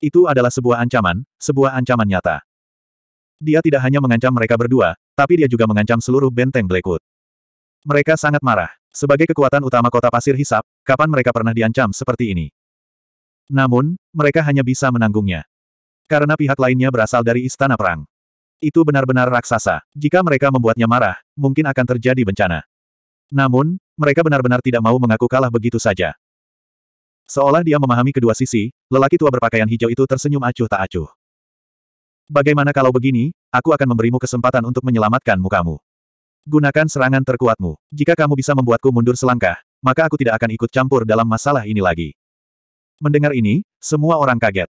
Itu adalah sebuah ancaman, sebuah ancaman nyata. Dia tidak hanya mengancam mereka berdua, tapi dia juga mengancam seluruh benteng Blackwood. Mereka sangat marah. Sebagai kekuatan utama kota pasir hisap, kapan mereka pernah diancam seperti ini? Namun, mereka hanya bisa menanggungnya. Karena pihak lainnya berasal dari istana perang. Itu benar-benar raksasa. Jika mereka membuatnya marah, mungkin akan terjadi bencana. Namun, mereka benar-benar tidak mau mengaku kalah begitu saja. Seolah dia memahami kedua sisi, lelaki tua berpakaian hijau itu tersenyum acuh tak acuh. Bagaimana kalau begini, aku akan memberimu kesempatan untuk menyelamatkanmu kamu. Gunakan serangan terkuatmu. Jika kamu bisa membuatku mundur selangkah, maka aku tidak akan ikut campur dalam masalah ini lagi. Mendengar ini, semua orang kaget.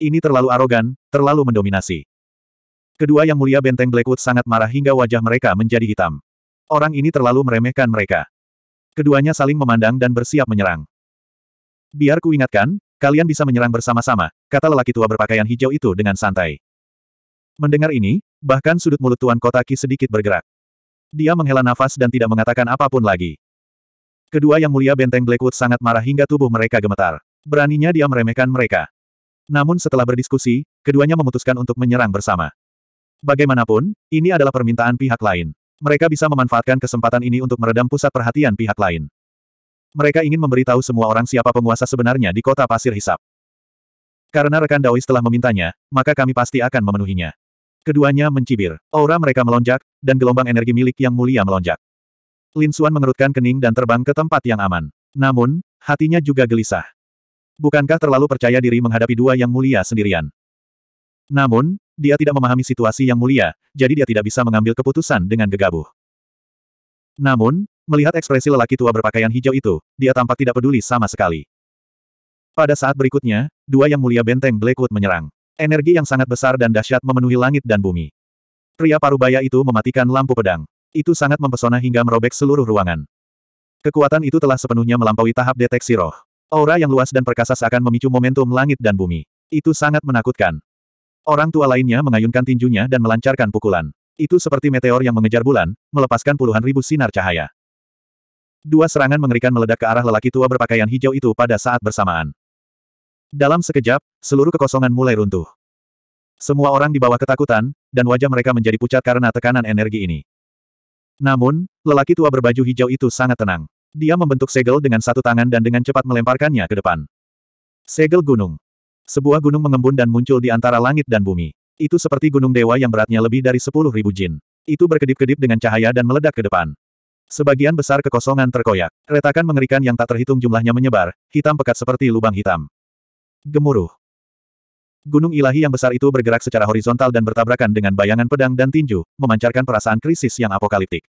Ini terlalu arogan, terlalu mendominasi. Kedua yang mulia benteng Blackwood sangat marah hingga wajah mereka menjadi hitam. Orang ini terlalu meremehkan mereka. Keduanya saling memandang dan bersiap menyerang. Biar ku ingatkan, kalian bisa menyerang bersama-sama, kata lelaki tua berpakaian hijau itu dengan santai. Mendengar ini, bahkan sudut mulut Tuan kotaki sedikit bergerak. Dia menghela nafas dan tidak mengatakan apapun lagi. Kedua yang mulia benteng Blackwood sangat marah hingga tubuh mereka gemetar. Beraninya dia meremehkan mereka. Namun setelah berdiskusi, keduanya memutuskan untuk menyerang bersama. Bagaimanapun, ini adalah permintaan pihak lain. Mereka bisa memanfaatkan kesempatan ini untuk meredam pusat perhatian pihak lain. Mereka ingin memberitahu semua orang siapa penguasa sebenarnya di kota pasir hisap. Karena rekan Daois telah memintanya, maka kami pasti akan memenuhinya. Keduanya mencibir. Aura mereka melonjak, dan gelombang energi milik yang mulia melonjak. Lin Suan mengerutkan kening dan terbang ke tempat yang aman. Namun, hatinya juga gelisah. Bukankah terlalu percaya diri menghadapi dua yang mulia sendirian? Namun, dia tidak memahami situasi yang mulia, jadi dia tidak bisa mengambil keputusan dengan gegabah. Namun, Melihat ekspresi lelaki tua berpakaian hijau itu, dia tampak tidak peduli sama sekali. Pada saat berikutnya, dua yang mulia benteng Blackwood menyerang. Energi yang sangat besar dan dahsyat memenuhi langit dan bumi. Pria parubaya itu mematikan lampu pedang. Itu sangat mempesona hingga merobek seluruh ruangan. Kekuatan itu telah sepenuhnya melampaui tahap deteksi roh. Aura yang luas dan perkasa seakan memicu momentum langit dan bumi. Itu sangat menakutkan. Orang tua lainnya mengayunkan tinjunya dan melancarkan pukulan. Itu seperti meteor yang mengejar bulan, melepaskan puluhan ribu sinar cahaya. Dua serangan mengerikan meledak ke arah lelaki tua berpakaian hijau itu pada saat bersamaan. Dalam sekejap, seluruh kekosongan mulai runtuh. Semua orang dibawa ketakutan, dan wajah mereka menjadi pucat karena tekanan energi ini. Namun, lelaki tua berbaju hijau itu sangat tenang. Dia membentuk segel dengan satu tangan dan dengan cepat melemparkannya ke depan. Segel gunung. Sebuah gunung mengembun dan muncul di antara langit dan bumi. Itu seperti gunung dewa yang beratnya lebih dari sepuluh ribu jin. Itu berkedip-kedip dengan cahaya dan meledak ke depan. Sebagian besar kekosongan terkoyak. Retakan mengerikan yang tak terhitung jumlahnya menyebar, hitam pekat seperti lubang hitam. Gemuruh. Gunung ilahi yang besar itu bergerak secara horizontal dan bertabrakan dengan bayangan pedang dan tinju, memancarkan perasaan krisis yang apokaliptik.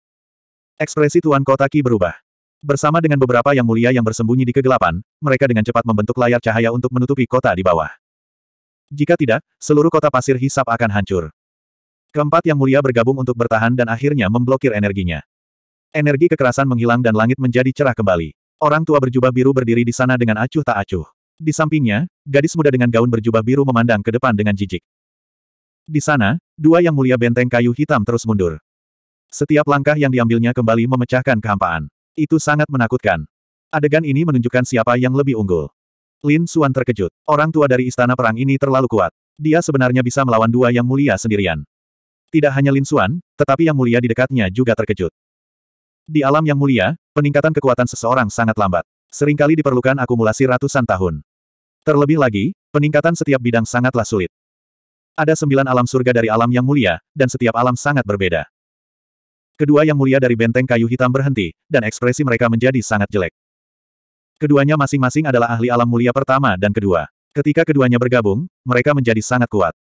Ekspresi Tuan Kotaki berubah. Bersama dengan beberapa yang mulia yang bersembunyi di kegelapan, mereka dengan cepat membentuk layar cahaya untuk menutupi kota di bawah. Jika tidak, seluruh kota pasir hisap akan hancur. Keempat yang mulia bergabung untuk bertahan dan akhirnya memblokir energinya. Energi kekerasan menghilang dan langit menjadi cerah kembali. Orang tua berjubah biru berdiri di sana dengan acuh tak acuh. Di sampingnya, gadis muda dengan gaun berjubah biru memandang ke depan dengan jijik. Di sana, dua yang mulia benteng kayu hitam terus mundur. Setiap langkah yang diambilnya kembali memecahkan kehampaan. Itu sangat menakutkan. Adegan ini menunjukkan siapa yang lebih unggul. Lin Suan terkejut. Orang tua dari istana perang ini terlalu kuat. Dia sebenarnya bisa melawan dua yang mulia sendirian. Tidak hanya Lin Suan, tetapi yang mulia di dekatnya juga terkejut. Di alam yang mulia, peningkatan kekuatan seseorang sangat lambat. Seringkali diperlukan akumulasi ratusan tahun. Terlebih lagi, peningkatan setiap bidang sangatlah sulit. Ada sembilan alam surga dari alam yang mulia, dan setiap alam sangat berbeda. Kedua yang mulia dari benteng kayu hitam berhenti, dan ekspresi mereka menjadi sangat jelek. Keduanya masing-masing adalah ahli alam mulia pertama dan kedua. Ketika keduanya bergabung, mereka menjadi sangat kuat.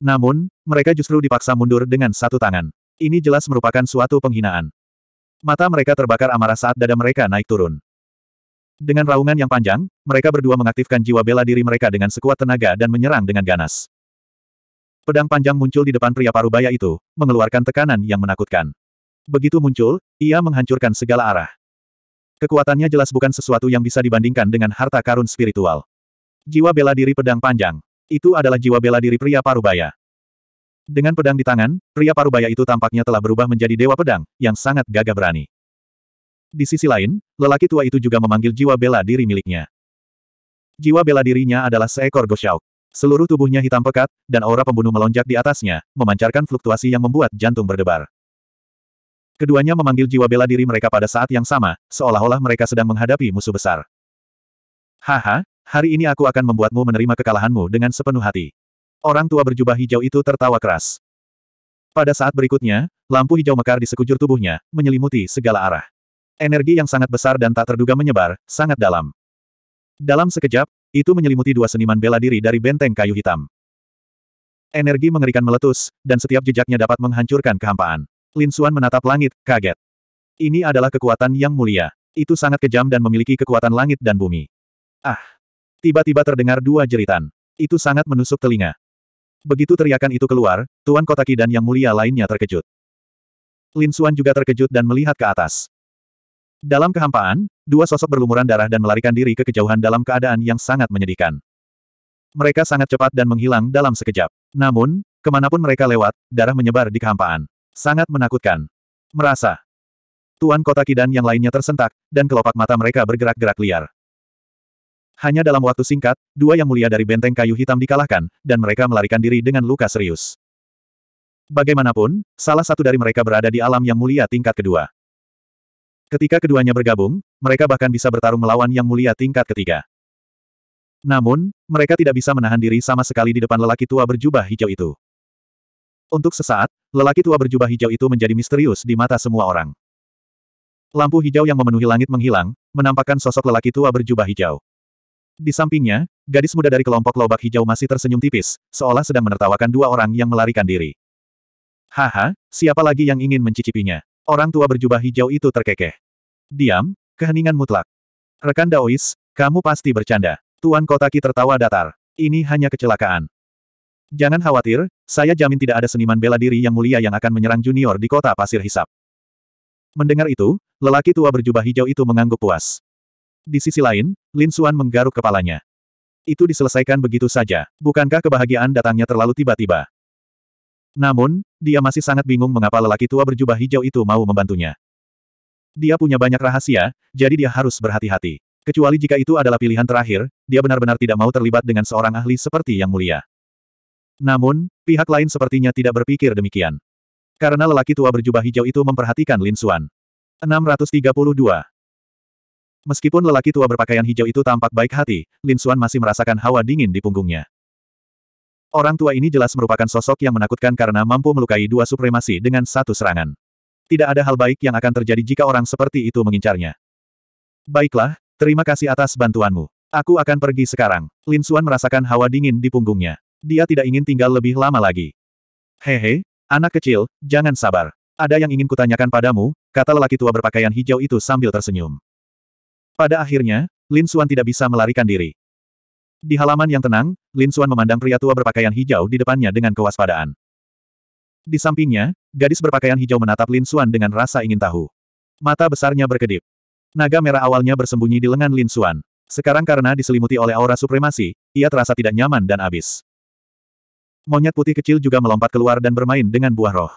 Namun, mereka justru dipaksa mundur dengan satu tangan. Ini jelas merupakan suatu penghinaan. Mata mereka terbakar amarah saat dada mereka naik turun. Dengan raungan yang panjang, mereka berdua mengaktifkan jiwa bela diri mereka dengan sekuat tenaga dan menyerang dengan ganas. Pedang panjang muncul di depan pria parubaya itu, mengeluarkan tekanan yang menakutkan. Begitu muncul, ia menghancurkan segala arah. Kekuatannya jelas bukan sesuatu yang bisa dibandingkan dengan harta karun spiritual. Jiwa bela diri pedang panjang. Itu adalah jiwa bela diri pria parubaya. Dengan pedang di tangan, pria parubaya itu tampaknya telah berubah menjadi dewa pedang, yang sangat gagah berani. Di sisi lain, lelaki tua itu juga memanggil jiwa bela diri miliknya. Jiwa bela dirinya adalah seekor gosyauk. Seluruh tubuhnya hitam pekat, dan aura pembunuh melonjak di atasnya, memancarkan fluktuasi yang membuat jantung berdebar. Keduanya memanggil jiwa bela diri mereka pada saat yang sama, seolah-olah mereka sedang menghadapi musuh besar. Haha, hari ini aku akan membuatmu menerima kekalahanmu dengan sepenuh hati. Orang tua berjubah hijau itu tertawa keras. Pada saat berikutnya, lampu hijau mekar di sekujur tubuhnya, menyelimuti segala arah. Energi yang sangat besar dan tak terduga menyebar, sangat dalam. Dalam sekejap, itu menyelimuti dua seniman bela diri dari benteng kayu hitam. Energi mengerikan meletus, dan setiap jejaknya dapat menghancurkan kehampaan. Lin Suan menatap langit, kaget. Ini adalah kekuatan yang mulia. Itu sangat kejam dan memiliki kekuatan langit dan bumi. Ah! Tiba-tiba terdengar dua jeritan. Itu sangat menusuk telinga. Begitu teriakan itu keluar, Tuan Kotaki dan Yang Mulia lainnya terkejut. Lin Xuan juga terkejut dan melihat ke atas. Dalam kehampaan, dua sosok berlumuran darah dan melarikan diri ke kejauhan dalam keadaan yang sangat menyedihkan. Mereka sangat cepat dan menghilang dalam sekejap. Namun, kemanapun mereka lewat, darah menyebar di kehampaan. Sangat menakutkan. Merasa. Tuan Kotaki dan yang lainnya tersentak, dan kelopak mata mereka bergerak-gerak liar. Hanya dalam waktu singkat, dua yang mulia dari benteng kayu hitam dikalahkan, dan mereka melarikan diri dengan luka serius. Bagaimanapun, salah satu dari mereka berada di alam yang mulia tingkat kedua. Ketika keduanya bergabung, mereka bahkan bisa bertarung melawan yang mulia tingkat ketiga. Namun, mereka tidak bisa menahan diri sama sekali di depan lelaki tua berjubah hijau itu. Untuk sesaat, lelaki tua berjubah hijau itu menjadi misterius di mata semua orang. Lampu hijau yang memenuhi langit menghilang, menampakkan sosok lelaki tua berjubah hijau. Di sampingnya, gadis muda dari kelompok lobak hijau masih tersenyum tipis, seolah sedang menertawakan dua orang yang melarikan diri. Haha, siapa lagi yang ingin mencicipinya? Orang tua berjubah hijau itu terkekeh. Diam, keheningan mutlak. Rekan Daois, kamu pasti bercanda. Tuan Kotaki tertawa datar. Ini hanya kecelakaan. Jangan khawatir, saya jamin tidak ada seniman bela diri yang mulia yang akan menyerang junior di kota pasir hisap. Mendengar itu, lelaki tua berjubah hijau itu mengangguk puas. Di sisi lain, Lin Xuan menggaruk kepalanya. Itu diselesaikan begitu saja, bukankah kebahagiaan datangnya terlalu tiba-tiba? Namun, dia masih sangat bingung mengapa lelaki tua berjubah hijau itu mau membantunya. Dia punya banyak rahasia, jadi dia harus berhati-hati. Kecuali jika itu adalah pilihan terakhir, dia benar-benar tidak mau terlibat dengan seorang ahli seperti yang mulia. Namun, pihak lain sepertinya tidak berpikir demikian. Karena lelaki tua berjubah hijau itu memperhatikan Lin Xuan. 632. Meskipun lelaki tua berpakaian hijau itu tampak baik hati, Lin Xuan masih merasakan hawa dingin di punggungnya. Orang tua ini jelas merupakan sosok yang menakutkan karena mampu melukai dua supremasi dengan satu serangan. Tidak ada hal baik yang akan terjadi jika orang seperti itu mengincarnya. Baiklah, terima kasih atas bantuanmu. Aku akan pergi sekarang. Lin Xuan merasakan hawa dingin di punggungnya. Dia tidak ingin tinggal lebih lama lagi. Hehe, anak kecil, jangan sabar. Ada yang ingin kutanyakan padamu, kata lelaki tua berpakaian hijau itu sambil tersenyum. Pada akhirnya, Lin Xuan tidak bisa melarikan diri. Di halaman yang tenang, Lin Xuan memandang pria tua berpakaian hijau di depannya dengan kewaspadaan. Di sampingnya, gadis berpakaian hijau menatap Lin Xuan dengan rasa ingin tahu. Mata besarnya berkedip. Naga merah awalnya bersembunyi di lengan Lin Xuan. Sekarang karena diselimuti oleh aura supremasi, ia terasa tidak nyaman dan abis. Monyet putih kecil juga melompat keluar dan bermain dengan buah roh.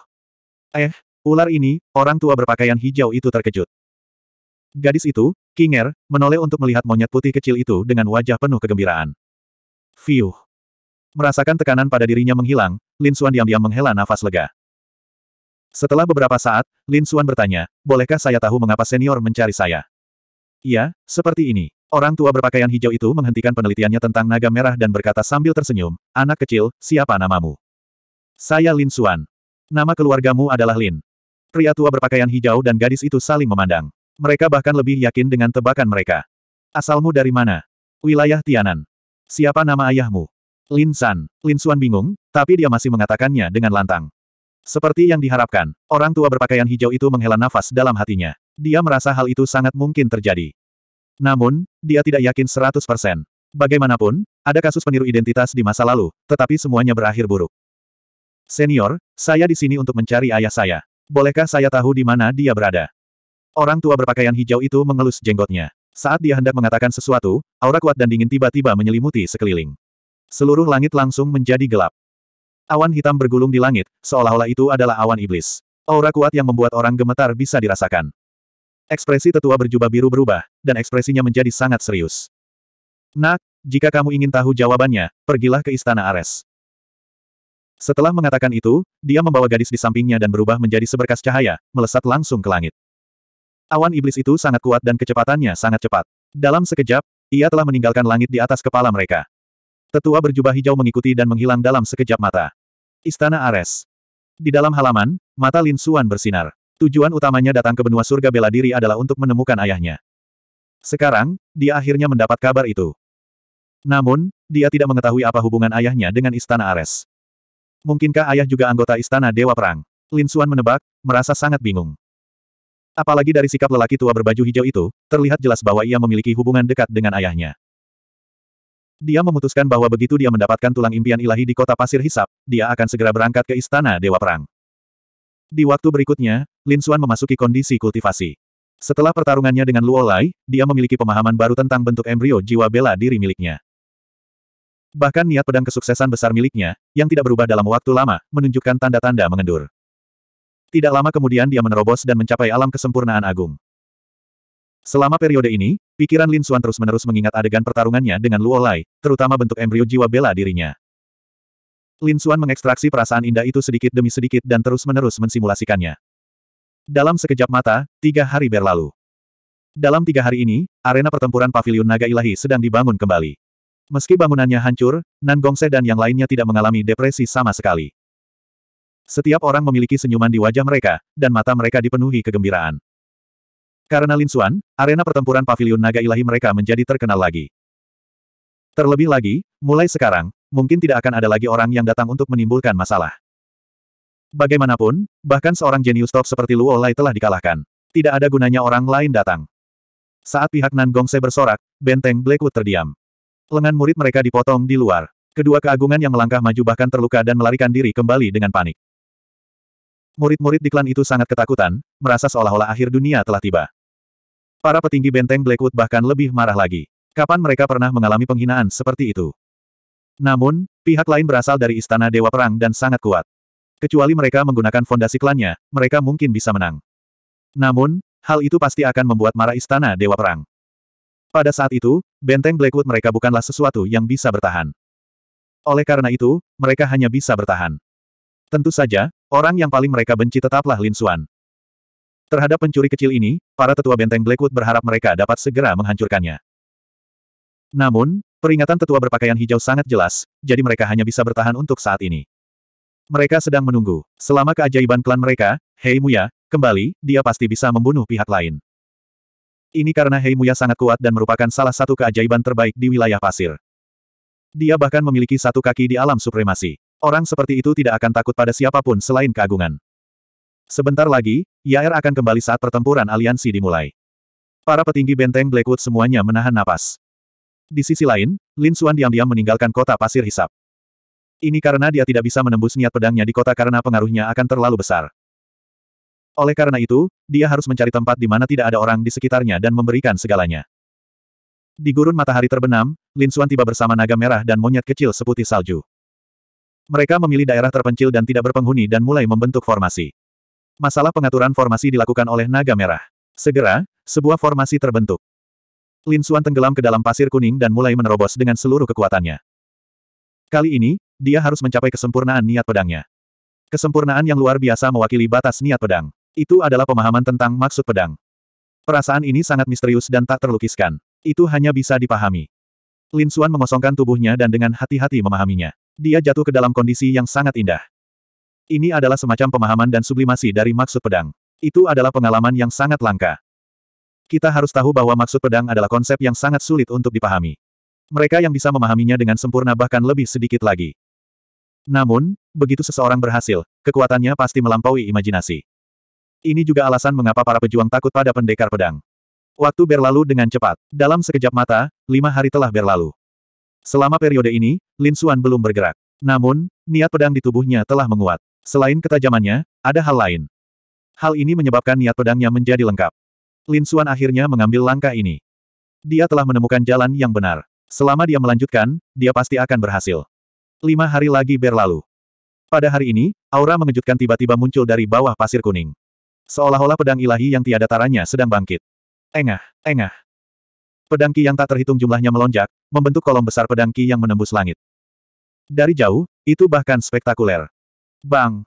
Eh, ular ini, orang tua berpakaian hijau itu terkejut. Gadis itu, Kinger, menoleh untuk melihat monyet putih kecil itu dengan wajah penuh kegembiraan. Fiuh. Merasakan tekanan pada dirinya menghilang, Lin Suan diam-diam menghela nafas lega. Setelah beberapa saat, Lin Suan bertanya, bolehkah saya tahu mengapa senior mencari saya? Iya, seperti ini. Orang tua berpakaian hijau itu menghentikan penelitiannya tentang naga merah dan berkata sambil tersenyum, anak kecil, siapa namamu? Saya Lin Suan. Nama keluargamu adalah Lin. Pria tua berpakaian hijau dan gadis itu saling memandang. Mereka bahkan lebih yakin dengan tebakan mereka. Asalmu dari mana? Wilayah Tianan. Siapa nama ayahmu? Lin San. Lin Suan bingung, tapi dia masih mengatakannya dengan lantang. Seperti yang diharapkan, orang tua berpakaian hijau itu menghela nafas dalam hatinya. Dia merasa hal itu sangat mungkin terjadi. Namun, dia tidak yakin 100%. Bagaimanapun, ada kasus peniru identitas di masa lalu, tetapi semuanya berakhir buruk. Senior, saya di sini untuk mencari ayah saya. Bolehkah saya tahu di mana dia berada? Orang tua berpakaian hijau itu mengelus jenggotnya. Saat dia hendak mengatakan sesuatu, aura kuat dan dingin tiba-tiba menyelimuti sekeliling. Seluruh langit langsung menjadi gelap. Awan hitam bergulung di langit, seolah-olah itu adalah awan iblis. Aura kuat yang membuat orang gemetar bisa dirasakan. Ekspresi tetua berjubah biru berubah, dan ekspresinya menjadi sangat serius. Nak, jika kamu ingin tahu jawabannya, pergilah ke Istana Ares. Setelah mengatakan itu, dia membawa gadis di sampingnya dan berubah menjadi seberkas cahaya, melesat langsung ke langit. Awan iblis itu sangat kuat dan kecepatannya sangat cepat. Dalam sekejap, ia telah meninggalkan langit di atas kepala mereka. Tetua berjubah hijau mengikuti dan menghilang dalam sekejap mata. Istana Ares. Di dalam halaman, mata Lin Suan bersinar. Tujuan utamanya datang ke benua surga bela diri adalah untuk menemukan ayahnya. Sekarang, dia akhirnya mendapat kabar itu. Namun, dia tidak mengetahui apa hubungan ayahnya dengan Istana Ares. Mungkinkah ayah juga anggota Istana Dewa Perang? Lin Suan menebak, merasa sangat bingung. Apalagi dari sikap lelaki tua berbaju hijau itu, terlihat jelas bahwa ia memiliki hubungan dekat dengan ayahnya. Dia memutuskan bahwa begitu dia mendapatkan tulang impian ilahi di kota pasir hisap, dia akan segera berangkat ke istana Dewa Perang. Di waktu berikutnya, Lin Xuan memasuki kondisi kultivasi. Setelah pertarungannya dengan Luo Lai, dia memiliki pemahaman baru tentang bentuk embrio jiwa bela diri miliknya. Bahkan niat pedang kesuksesan besar miliknya, yang tidak berubah dalam waktu lama, menunjukkan tanda-tanda mengendur. Tidak lama kemudian dia menerobos dan mencapai alam kesempurnaan agung. Selama periode ini, pikiran Lin Xuan terus-menerus mengingat adegan pertarungannya dengan Luo Lai, terutama bentuk embrio jiwa bela dirinya. Lin Xuan mengekstraksi perasaan indah itu sedikit demi sedikit dan terus-menerus mensimulasikannya. Dalam sekejap mata, tiga hari berlalu. Dalam tiga hari ini, arena pertempuran Paviliun Naga Ilahi sedang dibangun kembali. Meski bangunannya hancur, Nan Gongse dan yang lainnya tidak mengalami depresi sama sekali. Setiap orang memiliki senyuman di wajah mereka, dan mata mereka dipenuhi kegembiraan. Karena Lin Xuan, arena pertempuran pavilion naga ilahi mereka menjadi terkenal lagi. Terlebih lagi, mulai sekarang, mungkin tidak akan ada lagi orang yang datang untuk menimbulkan masalah. Bagaimanapun, bahkan seorang jenius top seperti Luo Lai telah dikalahkan. Tidak ada gunanya orang lain datang. Saat pihak Nan Gongse bersorak, benteng Blackwood terdiam. Lengan murid mereka dipotong di luar. Kedua keagungan yang melangkah maju bahkan terluka dan melarikan diri kembali dengan panik. Murid-murid di klan itu sangat ketakutan, merasa seolah-olah akhir dunia telah tiba. Para petinggi benteng Blackwood bahkan lebih marah lagi. Kapan mereka pernah mengalami penghinaan seperti itu? Namun, pihak lain berasal dari Istana Dewa Perang dan sangat kuat. Kecuali mereka menggunakan fondasi klannya, mereka mungkin bisa menang. Namun, hal itu pasti akan membuat marah Istana Dewa Perang. Pada saat itu, benteng Blackwood mereka bukanlah sesuatu yang bisa bertahan. Oleh karena itu, mereka hanya bisa bertahan. Tentu saja, orang yang paling mereka benci tetaplah Lin Xuan. Terhadap pencuri kecil ini, para tetua benteng Blackwood berharap mereka dapat segera menghancurkannya. Namun, peringatan tetua berpakaian hijau sangat jelas, jadi mereka hanya bisa bertahan untuk saat ini. Mereka sedang menunggu. Selama keajaiban klan mereka, Hei Muya, kembali, dia pasti bisa membunuh pihak lain. Ini karena Hei Muya sangat kuat dan merupakan salah satu keajaiban terbaik di wilayah pasir. Dia bahkan memiliki satu kaki di alam supremasi. Orang seperti itu tidak akan takut pada siapapun selain keagungan. Sebentar lagi, Yair akan kembali saat pertempuran aliansi dimulai. Para petinggi benteng Blackwood semuanya menahan napas. Di sisi lain, Lin Xuan diam-diam meninggalkan kota pasir hisap. Ini karena dia tidak bisa menembus niat pedangnya di kota karena pengaruhnya akan terlalu besar. Oleh karena itu, dia harus mencari tempat di mana tidak ada orang di sekitarnya dan memberikan segalanya. Di gurun matahari terbenam, Lin Xuan tiba bersama naga merah dan monyet kecil seputih salju. Mereka memilih daerah terpencil dan tidak berpenghuni dan mulai membentuk formasi. Masalah pengaturan formasi dilakukan oleh naga merah. Segera, sebuah formasi terbentuk. Lin Xuan tenggelam ke dalam pasir kuning dan mulai menerobos dengan seluruh kekuatannya. Kali ini, dia harus mencapai kesempurnaan niat pedangnya. Kesempurnaan yang luar biasa mewakili batas niat pedang. Itu adalah pemahaman tentang maksud pedang. Perasaan ini sangat misterius dan tak terlukiskan. Itu hanya bisa dipahami. Lin Xuan mengosongkan tubuhnya dan dengan hati-hati memahaminya. Dia jatuh ke dalam kondisi yang sangat indah. Ini adalah semacam pemahaman dan sublimasi dari maksud pedang. Itu adalah pengalaman yang sangat langka. Kita harus tahu bahwa maksud pedang adalah konsep yang sangat sulit untuk dipahami. Mereka yang bisa memahaminya dengan sempurna bahkan lebih sedikit lagi. Namun, begitu seseorang berhasil, kekuatannya pasti melampaui imajinasi. Ini juga alasan mengapa para pejuang takut pada pendekar pedang. Waktu berlalu dengan cepat. Dalam sekejap mata, lima hari telah berlalu. Selama periode ini, Lin Xuan belum bergerak. Namun, niat pedang di tubuhnya telah menguat. Selain ketajamannya, ada hal lain. Hal ini menyebabkan niat pedangnya menjadi lengkap. Lin Xuan akhirnya mengambil langkah ini. Dia telah menemukan jalan yang benar. Selama dia melanjutkan, dia pasti akan berhasil. Lima hari lagi berlalu. Pada hari ini, aura mengejutkan tiba-tiba muncul dari bawah pasir kuning. Seolah-olah pedang ilahi yang tiada taranya sedang bangkit. Engah, engah. Pedang Ki yang tak terhitung jumlahnya melonjak, membentuk kolom besar pedang Ki yang menembus langit. Dari jauh, itu bahkan spektakuler. Bang!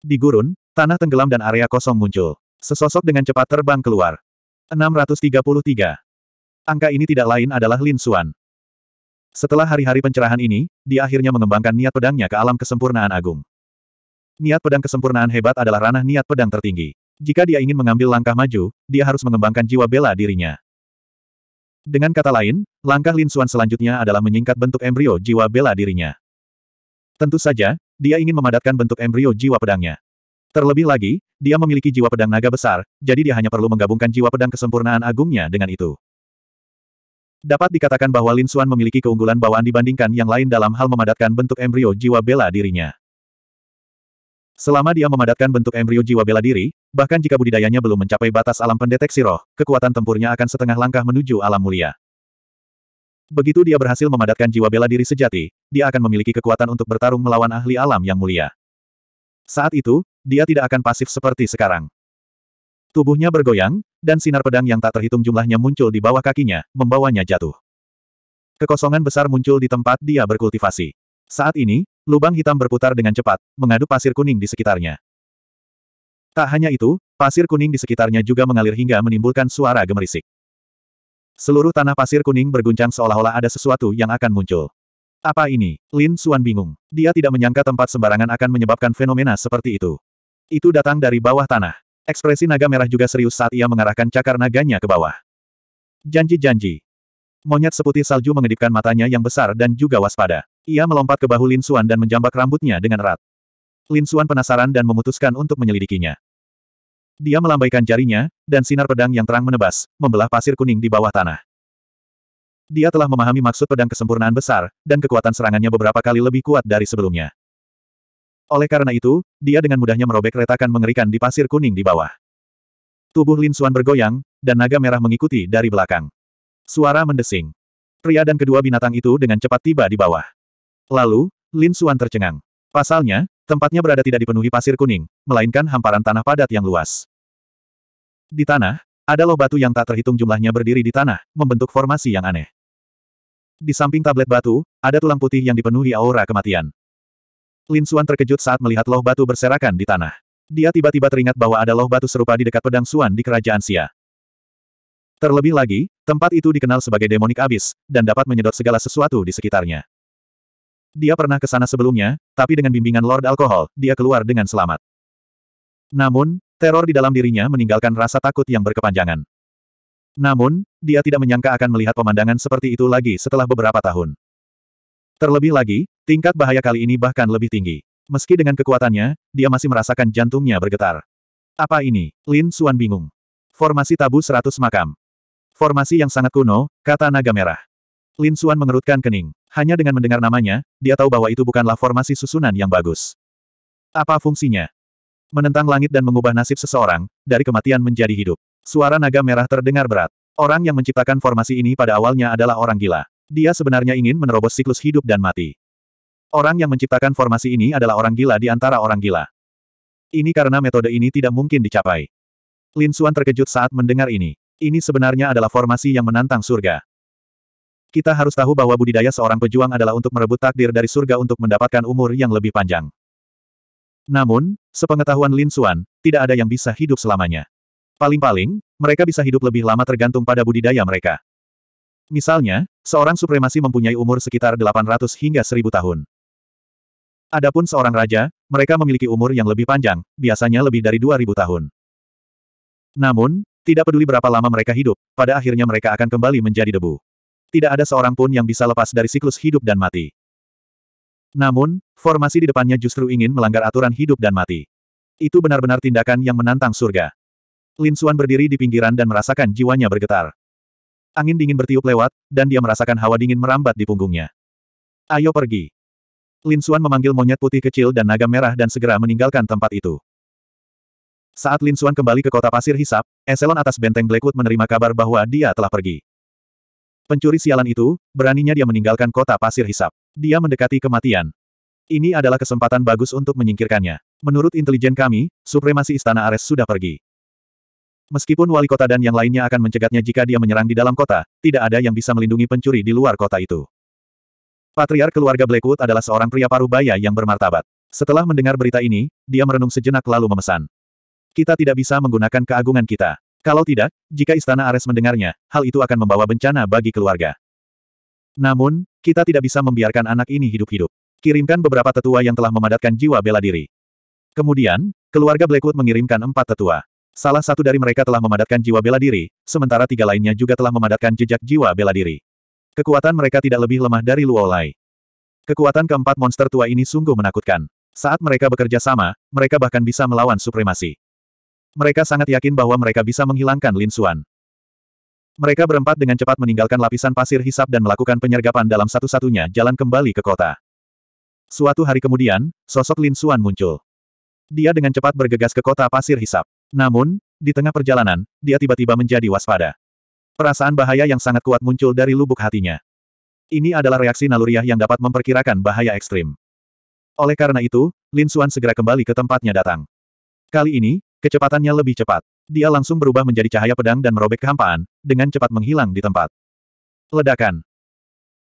Di gurun, tanah tenggelam dan area kosong muncul. Sesosok dengan cepat terbang keluar. 633. Angka ini tidak lain adalah Lin Xuan. Setelah hari-hari pencerahan ini, dia akhirnya mengembangkan niat pedangnya ke alam kesempurnaan agung. Niat pedang kesempurnaan hebat adalah ranah niat pedang tertinggi. Jika dia ingin mengambil langkah maju, dia harus mengembangkan jiwa bela dirinya. Dengan kata lain, langkah Lin Xuan selanjutnya adalah menyingkat bentuk embrio jiwa bela dirinya. Tentu saja, dia ingin memadatkan bentuk embrio jiwa pedangnya. Terlebih lagi, dia memiliki jiwa pedang naga besar, jadi dia hanya perlu menggabungkan jiwa pedang kesempurnaan agungnya dengan itu. Dapat dikatakan bahwa Lin Xuan memiliki keunggulan bawaan dibandingkan yang lain dalam hal memadatkan bentuk embrio jiwa bela dirinya. Selama dia memadatkan bentuk embrio jiwa bela diri, bahkan jika budidayanya belum mencapai batas alam pendeteksi roh, kekuatan tempurnya akan setengah langkah menuju alam mulia. Begitu dia berhasil memadatkan jiwa bela diri sejati, dia akan memiliki kekuatan untuk bertarung melawan ahli alam yang mulia. Saat itu, dia tidak akan pasif seperti sekarang. Tubuhnya bergoyang, dan sinar pedang yang tak terhitung jumlahnya muncul di bawah kakinya, membawanya jatuh. Kekosongan besar muncul di tempat dia berkultivasi. Saat ini, Lubang hitam berputar dengan cepat, mengadu pasir kuning di sekitarnya. Tak hanya itu, pasir kuning di sekitarnya juga mengalir hingga menimbulkan suara gemerisik. Seluruh tanah pasir kuning berguncang seolah-olah ada sesuatu yang akan muncul. Apa ini? Lin Suan bingung. Dia tidak menyangka tempat sembarangan akan menyebabkan fenomena seperti itu. Itu datang dari bawah tanah. Ekspresi naga merah juga serius saat ia mengarahkan cakar naganya ke bawah. Janji-janji. Monyet seputih salju mengedipkan matanya yang besar dan juga waspada. Ia melompat ke bahu Lin Suan dan menjambak rambutnya dengan erat. Lin Suan penasaran dan memutuskan untuk menyelidikinya. Dia melambaikan jarinya, dan sinar pedang yang terang menebas, membelah pasir kuning di bawah tanah. Dia telah memahami maksud pedang kesempurnaan besar, dan kekuatan serangannya beberapa kali lebih kuat dari sebelumnya. Oleh karena itu, dia dengan mudahnya merobek retakan mengerikan di pasir kuning di bawah. Tubuh Lin Suan bergoyang, dan naga merah mengikuti dari belakang. Suara mendesing. Pria dan kedua binatang itu dengan cepat tiba di bawah. Lalu, Lin Suan tercengang. Pasalnya, tempatnya berada tidak dipenuhi pasir kuning, melainkan hamparan tanah padat yang luas. Di tanah, ada loh batu yang tak terhitung jumlahnya berdiri di tanah, membentuk formasi yang aneh. Di samping tablet batu, ada tulang putih yang dipenuhi aura kematian. Lin Suan terkejut saat melihat loh batu berserakan di tanah. Dia tiba-tiba teringat bahwa ada loh batu serupa di dekat pedang Suan di kerajaan Sia. Terlebih lagi, tempat itu dikenal sebagai demonik abis, dan dapat menyedot segala sesuatu di sekitarnya. Dia pernah ke sana sebelumnya, tapi dengan bimbingan Lord Alkohol, dia keluar dengan selamat. Namun, teror di dalam dirinya meninggalkan rasa takut yang berkepanjangan. Namun, dia tidak menyangka akan melihat pemandangan seperti itu lagi setelah beberapa tahun. Terlebih lagi, tingkat bahaya kali ini bahkan lebih tinggi. Meski dengan kekuatannya, dia masih merasakan jantungnya bergetar. Apa ini? Lin Suan bingung. Formasi tabu 100 makam. Formasi yang sangat kuno, kata naga merah. Lin Suan mengerutkan kening. Hanya dengan mendengar namanya, dia tahu bahwa itu bukanlah formasi susunan yang bagus. Apa fungsinya? Menentang langit dan mengubah nasib seseorang, dari kematian menjadi hidup. Suara naga merah terdengar berat. Orang yang menciptakan formasi ini pada awalnya adalah orang gila. Dia sebenarnya ingin menerobos siklus hidup dan mati. Orang yang menciptakan formasi ini adalah orang gila di antara orang gila. Ini karena metode ini tidak mungkin dicapai. Lin Suan terkejut saat mendengar ini. Ini sebenarnya adalah formasi yang menantang surga. Kita harus tahu bahwa budidaya seorang pejuang adalah untuk merebut takdir dari surga untuk mendapatkan umur yang lebih panjang. Namun, sepengetahuan Lin Xuan, tidak ada yang bisa hidup selamanya. Paling-paling, mereka bisa hidup lebih lama tergantung pada budidaya mereka. Misalnya, seorang supremasi mempunyai umur sekitar 800 hingga 1000 tahun. Adapun seorang raja, mereka memiliki umur yang lebih panjang, biasanya lebih dari 2000 tahun. Namun, tidak peduli berapa lama mereka hidup, pada akhirnya mereka akan kembali menjadi debu tidak ada seorang pun yang bisa lepas dari siklus hidup dan mati. Namun, formasi di depannya justru ingin melanggar aturan hidup dan mati. Itu benar-benar tindakan yang menantang surga. Lin Xuan berdiri di pinggiran dan merasakan jiwanya bergetar. Angin dingin bertiup lewat, dan dia merasakan hawa dingin merambat di punggungnya. Ayo pergi. Lin Xuan memanggil monyet putih kecil dan naga merah dan segera meninggalkan tempat itu. Saat Lin Xuan kembali ke kota pasir hisap, eselon atas benteng Blackwood menerima kabar bahwa dia telah pergi. Pencuri sialan itu, beraninya dia meninggalkan kota pasir hisap. Dia mendekati kematian. Ini adalah kesempatan bagus untuk menyingkirkannya. Menurut intelijen kami, supremasi istana Ares sudah pergi. Meskipun wali kota dan yang lainnya akan mencegatnya jika dia menyerang di dalam kota, tidak ada yang bisa melindungi pencuri di luar kota itu. Patriar keluarga Blackwood adalah seorang pria paruh baya yang bermartabat. Setelah mendengar berita ini, dia merenung sejenak lalu memesan. Kita tidak bisa menggunakan keagungan kita. Kalau tidak, jika Istana Ares mendengarnya, hal itu akan membawa bencana bagi keluarga. Namun, kita tidak bisa membiarkan anak ini hidup-hidup. Kirimkan beberapa tetua yang telah memadatkan jiwa bela diri. Kemudian, keluarga Blackwood mengirimkan empat tetua. Salah satu dari mereka telah memadatkan jiwa bela diri, sementara tiga lainnya juga telah memadatkan jejak jiwa bela diri. Kekuatan mereka tidak lebih lemah dari Luo Lai. Kekuatan keempat monster tua ini sungguh menakutkan. Saat mereka bekerja sama, mereka bahkan bisa melawan supremasi. Mereka sangat yakin bahwa mereka bisa menghilangkan Lin Xuan. Mereka berempat dengan cepat meninggalkan lapisan pasir hisap dan melakukan penyergapan dalam satu-satunya jalan kembali ke kota. Suatu hari kemudian, sosok Lin Xuan muncul. Dia dengan cepat bergegas ke kota pasir hisap. Namun, di tengah perjalanan, dia tiba-tiba menjadi waspada. Perasaan bahaya yang sangat kuat muncul dari lubuk hatinya. Ini adalah reaksi naluriah yang dapat memperkirakan bahaya ekstrim. Oleh karena itu, Lin Xuan segera kembali ke tempatnya datang. Kali ini, Kecepatannya lebih cepat. Dia langsung berubah menjadi cahaya pedang dan merobek kehampaan, dengan cepat menghilang di tempat. Ledakan.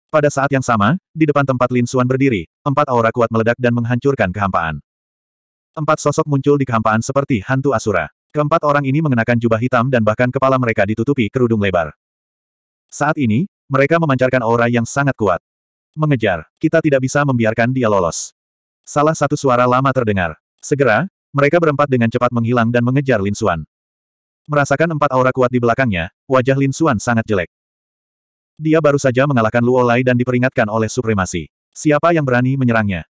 Pada saat yang sama, di depan tempat Lin Suan berdiri, empat aura kuat meledak dan menghancurkan kehampaan. Empat sosok muncul di kehampaan seperti hantu asura. Keempat orang ini mengenakan jubah hitam dan bahkan kepala mereka ditutupi kerudung lebar. Saat ini, mereka memancarkan aura yang sangat kuat. Mengejar, kita tidak bisa membiarkan dia lolos. Salah satu suara lama terdengar. Segera, mereka berempat dengan cepat menghilang dan mengejar Lin Xuan. Merasakan empat aura kuat di belakangnya, wajah Lin Xuan sangat jelek. Dia baru saja mengalahkan Luo Lai dan diperingatkan oleh supremasi. Siapa yang berani menyerangnya?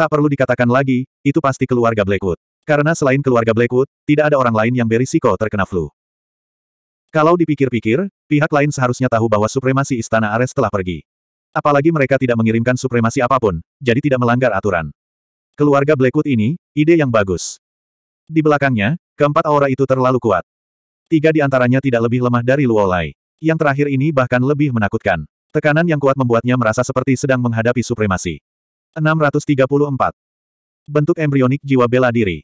Tak perlu dikatakan lagi, itu pasti keluarga Blackwood. Karena selain keluarga Blackwood, tidak ada orang lain yang berisiko terkena flu. Kalau dipikir-pikir, pihak lain seharusnya tahu bahwa supremasi istana Ares telah pergi. Apalagi mereka tidak mengirimkan supremasi apapun, jadi tidak melanggar aturan keluarga Blackwood ini, ide yang bagus. Di belakangnya, keempat aura itu terlalu kuat. Tiga di antaranya tidak lebih lemah dari Luolai. Yang terakhir ini bahkan lebih menakutkan. Tekanan yang kuat membuatnya merasa seperti sedang menghadapi supremasi. 634. Bentuk embrionik jiwa bela diri.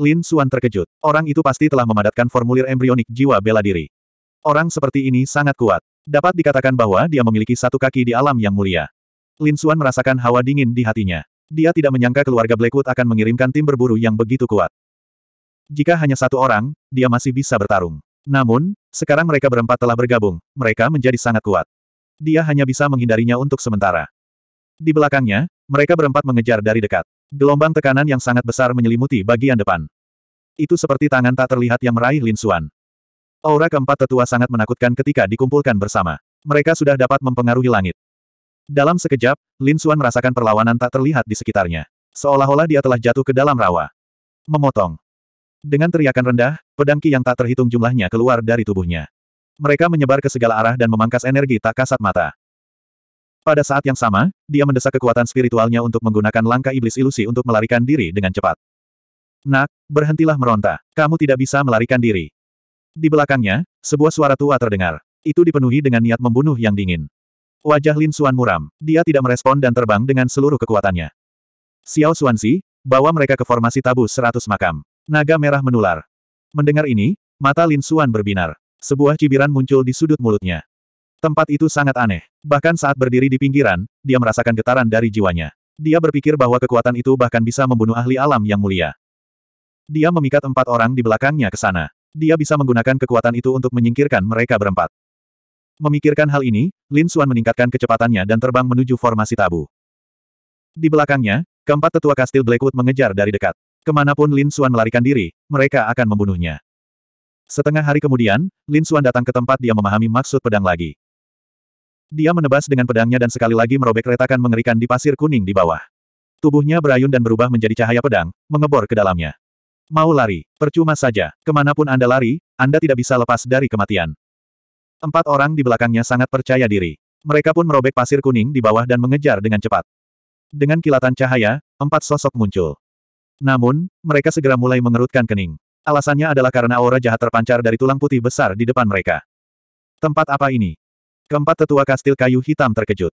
Lin Suan terkejut. Orang itu pasti telah memadatkan formulir embrionik jiwa bela diri. Orang seperti ini sangat kuat. Dapat dikatakan bahwa dia memiliki satu kaki di alam yang mulia. Lin Suan merasakan hawa dingin di hatinya. Dia tidak menyangka keluarga Blackwood akan mengirimkan tim berburu yang begitu kuat. Jika hanya satu orang, dia masih bisa bertarung. Namun, sekarang mereka berempat telah bergabung, mereka menjadi sangat kuat. Dia hanya bisa menghindarinya untuk sementara. Di belakangnya, mereka berempat mengejar dari dekat. Gelombang tekanan yang sangat besar menyelimuti bagian depan. Itu seperti tangan tak terlihat yang meraih Lin Xuan. Aura keempat tetua sangat menakutkan ketika dikumpulkan bersama. Mereka sudah dapat mempengaruhi langit. Dalam sekejap, Lin Suan merasakan perlawanan tak terlihat di sekitarnya. Seolah-olah dia telah jatuh ke dalam rawa. Memotong. Dengan teriakan rendah, pedang Ki yang tak terhitung jumlahnya keluar dari tubuhnya. Mereka menyebar ke segala arah dan memangkas energi tak kasat mata. Pada saat yang sama, dia mendesak kekuatan spiritualnya untuk menggunakan langkah iblis ilusi untuk melarikan diri dengan cepat. Nak, berhentilah meronta. Kamu tidak bisa melarikan diri. Di belakangnya, sebuah suara tua terdengar. Itu dipenuhi dengan niat membunuh yang dingin. Wajah Lin Xuan muram, dia tidak merespon dan terbang dengan seluruh kekuatannya. Xiao Xuanzi, bawa mereka ke formasi tabu seratus makam. Naga merah menular. Mendengar ini, mata Lin Xuan berbinar. Sebuah cibiran muncul di sudut mulutnya. Tempat itu sangat aneh. Bahkan saat berdiri di pinggiran, dia merasakan getaran dari jiwanya. Dia berpikir bahwa kekuatan itu bahkan bisa membunuh ahli alam yang mulia. Dia memikat empat orang di belakangnya ke sana. Dia bisa menggunakan kekuatan itu untuk menyingkirkan mereka berempat. Memikirkan hal ini, Lin Xuan meningkatkan kecepatannya dan terbang menuju formasi tabu. Di belakangnya, keempat tetua kastil Blackwood mengejar dari dekat. Kemanapun Lin Xuan melarikan diri, mereka akan membunuhnya. Setengah hari kemudian, Lin Xuan datang ke tempat dia memahami maksud pedang lagi. Dia menebas dengan pedangnya dan sekali lagi merobek retakan mengerikan di pasir kuning di bawah. Tubuhnya berayun dan berubah menjadi cahaya pedang, mengebor ke dalamnya. Mau lari, percuma saja, kemanapun Anda lari, Anda tidak bisa lepas dari kematian. Empat orang di belakangnya sangat percaya diri. Mereka pun merobek pasir kuning di bawah dan mengejar dengan cepat. Dengan kilatan cahaya, empat sosok muncul. Namun, mereka segera mulai mengerutkan kening. Alasannya adalah karena aura jahat terpancar dari tulang putih besar di depan mereka. Tempat apa ini? Keempat tetua kastil kayu hitam terkejut.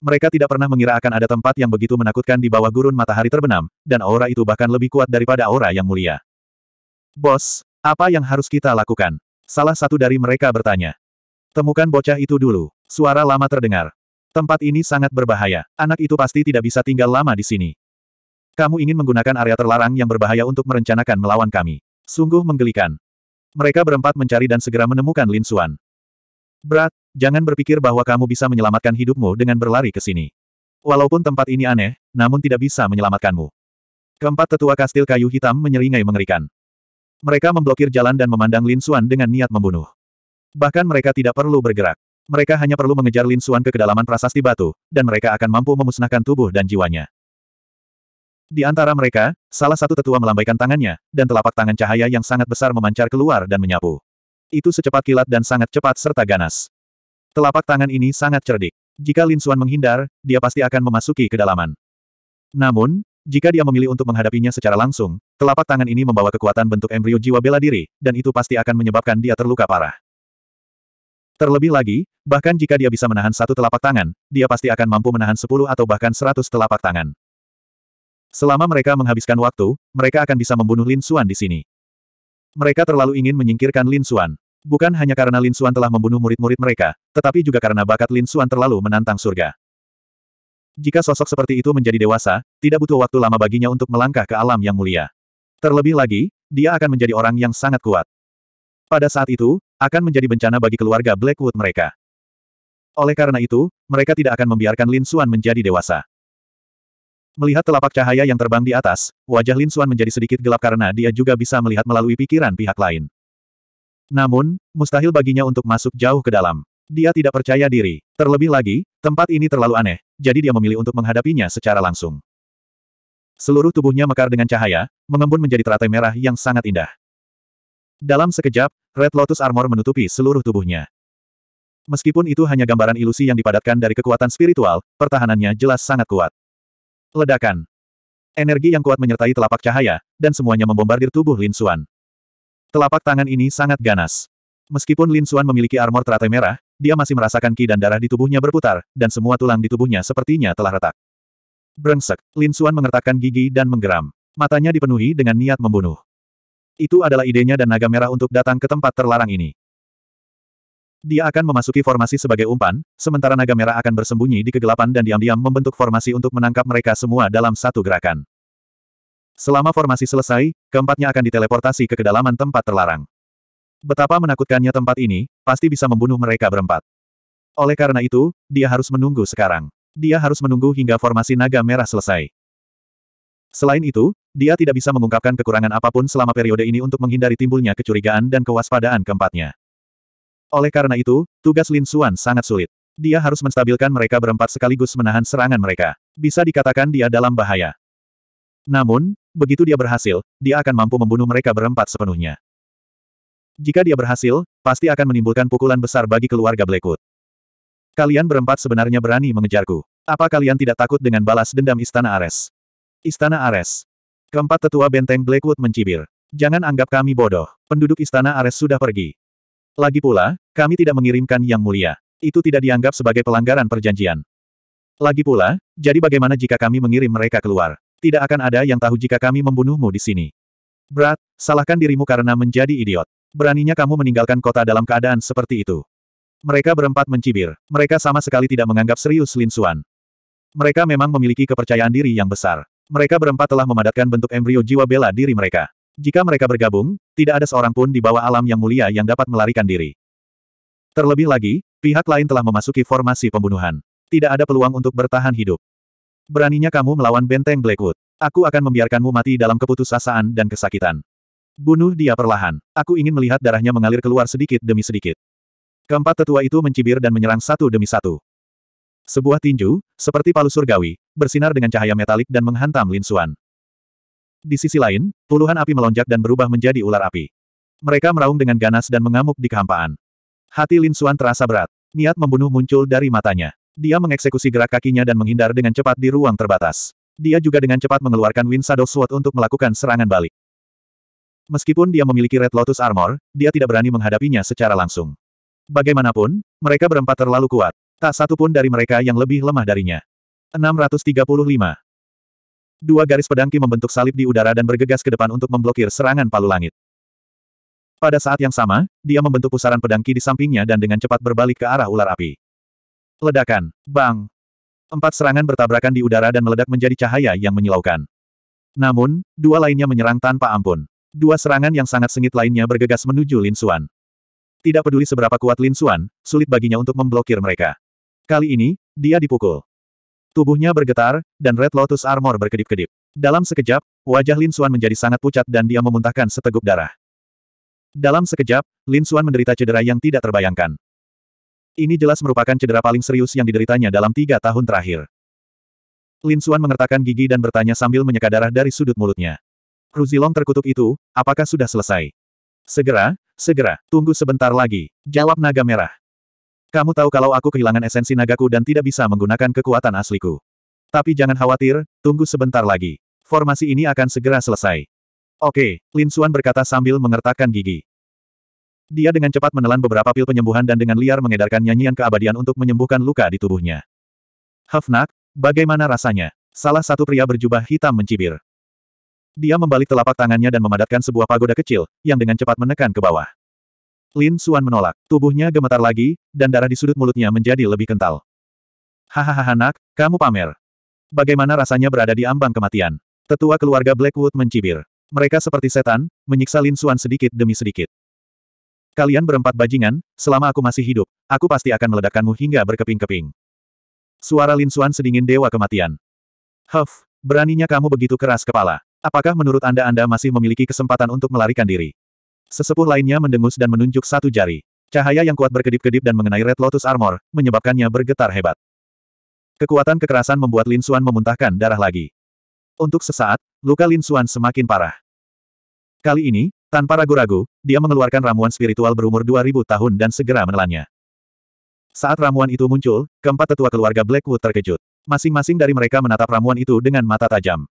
Mereka tidak pernah mengira akan ada tempat yang begitu menakutkan di bawah gurun matahari terbenam, dan aura itu bahkan lebih kuat daripada aura yang mulia. Bos, apa yang harus kita lakukan? Salah satu dari mereka bertanya. Temukan bocah itu dulu. Suara lama terdengar. Tempat ini sangat berbahaya. Anak itu pasti tidak bisa tinggal lama di sini. Kamu ingin menggunakan area terlarang yang berbahaya untuk merencanakan melawan kami. Sungguh menggelikan. Mereka berempat mencari dan segera menemukan Lin Suan. Berat, jangan berpikir bahwa kamu bisa menyelamatkan hidupmu dengan berlari ke sini. Walaupun tempat ini aneh, namun tidak bisa menyelamatkanmu. Keempat tetua kastil kayu hitam menyeringai mengerikan. Mereka memblokir jalan dan memandang Lin Suan dengan niat membunuh. Bahkan mereka tidak perlu bergerak. Mereka hanya perlu mengejar Lin Suan ke kedalaman prasasti batu, dan mereka akan mampu memusnahkan tubuh dan jiwanya. Di antara mereka, salah satu tetua melambaikan tangannya, dan telapak tangan cahaya yang sangat besar memancar keluar dan menyapu. Itu secepat kilat dan sangat cepat serta ganas. Telapak tangan ini sangat cerdik. Jika Lin Suan menghindar, dia pasti akan memasuki kedalaman. Namun, jika dia memilih untuk menghadapinya secara langsung, telapak tangan ini membawa kekuatan bentuk embrio jiwa bela diri, dan itu pasti akan menyebabkan dia terluka parah. Terlebih lagi, bahkan jika dia bisa menahan satu telapak tangan, dia pasti akan mampu menahan sepuluh atau bahkan seratus telapak tangan. Selama mereka menghabiskan waktu, mereka akan bisa membunuh Lin Xuan di sini. Mereka terlalu ingin menyingkirkan Lin Xuan. Bukan hanya karena Lin Xuan telah membunuh murid-murid mereka, tetapi juga karena bakat Lin Xuan terlalu menantang surga. Jika sosok seperti itu menjadi dewasa, tidak butuh waktu lama baginya untuk melangkah ke alam yang mulia. Terlebih lagi, dia akan menjadi orang yang sangat kuat. Pada saat itu, akan menjadi bencana bagi keluarga Blackwood mereka. Oleh karena itu, mereka tidak akan membiarkan Lin Xuan menjadi dewasa. Melihat telapak cahaya yang terbang di atas, wajah Lin Xuan menjadi sedikit gelap karena dia juga bisa melihat melalui pikiran pihak lain. Namun, mustahil baginya untuk masuk jauh ke dalam. Dia tidak percaya diri. Terlebih lagi, tempat ini terlalu aneh, jadi dia memilih untuk menghadapinya secara langsung. Seluruh tubuhnya mekar dengan cahaya, mengembun menjadi teratai merah yang sangat indah. Dalam sekejap, Red Lotus Armor menutupi seluruh tubuhnya. Meskipun itu hanya gambaran ilusi yang dipadatkan dari kekuatan spiritual, pertahanannya jelas sangat kuat. Ledakan. Energi yang kuat menyertai telapak cahaya, dan semuanya membombardir tubuh Lin Xuan. Telapak tangan ini sangat ganas. Meskipun Lin Xuan memiliki armor teratai merah, dia masih merasakan ki dan darah di tubuhnya berputar, dan semua tulang di tubuhnya sepertinya telah retak. Brengsek, Lin Xuan mengertakkan gigi dan menggeram. Matanya dipenuhi dengan niat membunuh. Itu adalah idenya dan naga merah untuk datang ke tempat terlarang ini. Dia akan memasuki formasi sebagai umpan, sementara naga merah akan bersembunyi di kegelapan dan diam-diam membentuk formasi untuk menangkap mereka semua dalam satu gerakan. Selama formasi selesai, keempatnya akan diteleportasi ke kedalaman tempat terlarang. Betapa menakutkannya tempat ini, pasti bisa membunuh mereka berempat. Oleh karena itu, dia harus menunggu sekarang. Dia harus menunggu hingga formasi naga merah selesai. Selain itu, dia tidak bisa mengungkapkan kekurangan apapun selama periode ini untuk menghindari timbulnya kecurigaan dan kewaspadaan keempatnya. Oleh karena itu, tugas Lin Suan sangat sulit. Dia harus menstabilkan mereka berempat sekaligus menahan serangan mereka. Bisa dikatakan dia dalam bahaya. Namun, begitu dia berhasil, dia akan mampu membunuh mereka berempat sepenuhnya. Jika dia berhasil, pasti akan menimbulkan pukulan besar bagi keluarga Blackwood. Kalian berempat sebenarnya berani mengejarku. Apa kalian tidak takut dengan balas dendam Istana Ares? Istana Ares. Keempat tetua benteng Blackwood mencibir. Jangan anggap kami bodoh. Penduduk istana Ares sudah pergi. Lagi pula, kami tidak mengirimkan yang mulia. Itu tidak dianggap sebagai pelanggaran perjanjian. Lagi pula, jadi bagaimana jika kami mengirim mereka keluar? Tidak akan ada yang tahu jika kami membunuhmu di sini. Berat, salahkan dirimu karena menjadi idiot. Beraninya kamu meninggalkan kota dalam keadaan seperti itu. Mereka berempat mencibir. Mereka sama sekali tidak menganggap serius Lin Suan. Mereka memang memiliki kepercayaan diri yang besar. Mereka berempat telah memadatkan bentuk embrio jiwa bela diri mereka. Jika mereka bergabung, tidak ada seorang pun di bawah alam yang mulia yang dapat melarikan diri. Terlebih lagi, pihak lain telah memasuki formasi pembunuhan. Tidak ada peluang untuk bertahan hidup. Beraninya kamu melawan benteng Blackwood. Aku akan membiarkanmu mati dalam keputusasaan dan kesakitan. Bunuh dia perlahan. Aku ingin melihat darahnya mengalir keluar sedikit demi sedikit. Keempat tetua itu mencibir dan menyerang satu demi satu. Sebuah tinju, seperti palu surgawi, bersinar dengan cahaya metalik dan menghantam Lin Xuan. Di sisi lain, puluhan api melonjak dan berubah menjadi ular api. Mereka meraung dengan ganas dan mengamuk di kehampaan. Hati Lin Xuan terasa berat. Niat membunuh muncul dari matanya. Dia mengeksekusi gerak kakinya dan menghindar dengan cepat di ruang terbatas. Dia juga dengan cepat mengeluarkan Wind Shadow Sword untuk melakukan serangan balik. Meskipun dia memiliki Red Lotus Armor, dia tidak berani menghadapinya secara langsung. Bagaimanapun, mereka berempat terlalu kuat. Tak satu pun dari mereka yang lebih lemah darinya. 635. Dua garis pedangki membentuk salib di udara dan bergegas ke depan untuk memblokir serangan palu langit. Pada saat yang sama, dia membentuk pusaran pedangki di sampingnya dan dengan cepat berbalik ke arah ular api. Ledakan, bang! Empat serangan bertabrakan di udara dan meledak menjadi cahaya yang menyilaukan. Namun, dua lainnya menyerang tanpa ampun. Dua serangan yang sangat sengit lainnya bergegas menuju Lin Xuan. Tidak peduli seberapa kuat Lin Xuan, sulit baginya untuk memblokir mereka. Kali ini, dia dipukul. Tubuhnya bergetar, dan Red Lotus Armor berkedip-kedip. Dalam sekejap, wajah Lin Xuan menjadi sangat pucat dan dia memuntahkan seteguk darah. Dalam sekejap, Lin Xuan menderita cedera yang tidak terbayangkan. Ini jelas merupakan cedera paling serius yang dideritanya dalam tiga tahun terakhir. Lin Xuan mengertakkan gigi dan bertanya sambil menyeka darah dari sudut mulutnya. Ruzilong terkutuk itu, apakah sudah selesai? Segera, segera, tunggu sebentar lagi, jawab naga merah. Kamu tahu kalau aku kehilangan esensi nagaku dan tidak bisa menggunakan kekuatan asliku. Tapi jangan khawatir, tunggu sebentar lagi. Formasi ini akan segera selesai. Oke, Lin Xuan berkata sambil mengertakkan gigi. Dia dengan cepat menelan beberapa pil penyembuhan dan dengan liar mengedarkan nyanyian keabadian untuk menyembuhkan luka di tubuhnya. Hafnak, bagaimana rasanya? Salah satu pria berjubah hitam mencibir. Dia membalik telapak tangannya dan memadatkan sebuah pagoda kecil, yang dengan cepat menekan ke bawah. Lin Suan menolak. Tubuhnya gemetar lagi, dan darah di sudut mulutnya menjadi lebih kental. Hahaha nak, kamu pamer. Bagaimana rasanya berada di ambang kematian? Tetua keluarga Blackwood mencibir. Mereka seperti setan, menyiksa Lin Suan sedikit demi sedikit. Kalian berempat bajingan, selama aku masih hidup, aku pasti akan meledakkanmu hingga berkeping-keping. Suara Lin Suan sedingin dewa kematian. Huff, beraninya kamu begitu keras kepala. Apakah menurut Anda Anda masih memiliki kesempatan untuk melarikan diri? Sesepuh lainnya mendengus dan menunjuk satu jari. Cahaya yang kuat berkedip-kedip dan mengenai Red Lotus Armor, menyebabkannya bergetar hebat. Kekuatan kekerasan membuat Lin Xuan memuntahkan darah lagi. Untuk sesaat, luka Lin Xuan semakin parah. Kali ini, tanpa ragu-ragu, dia mengeluarkan ramuan spiritual berumur 2000 tahun dan segera menelannya. Saat ramuan itu muncul, keempat tetua keluarga Blackwood terkejut. Masing-masing dari mereka menatap ramuan itu dengan mata tajam.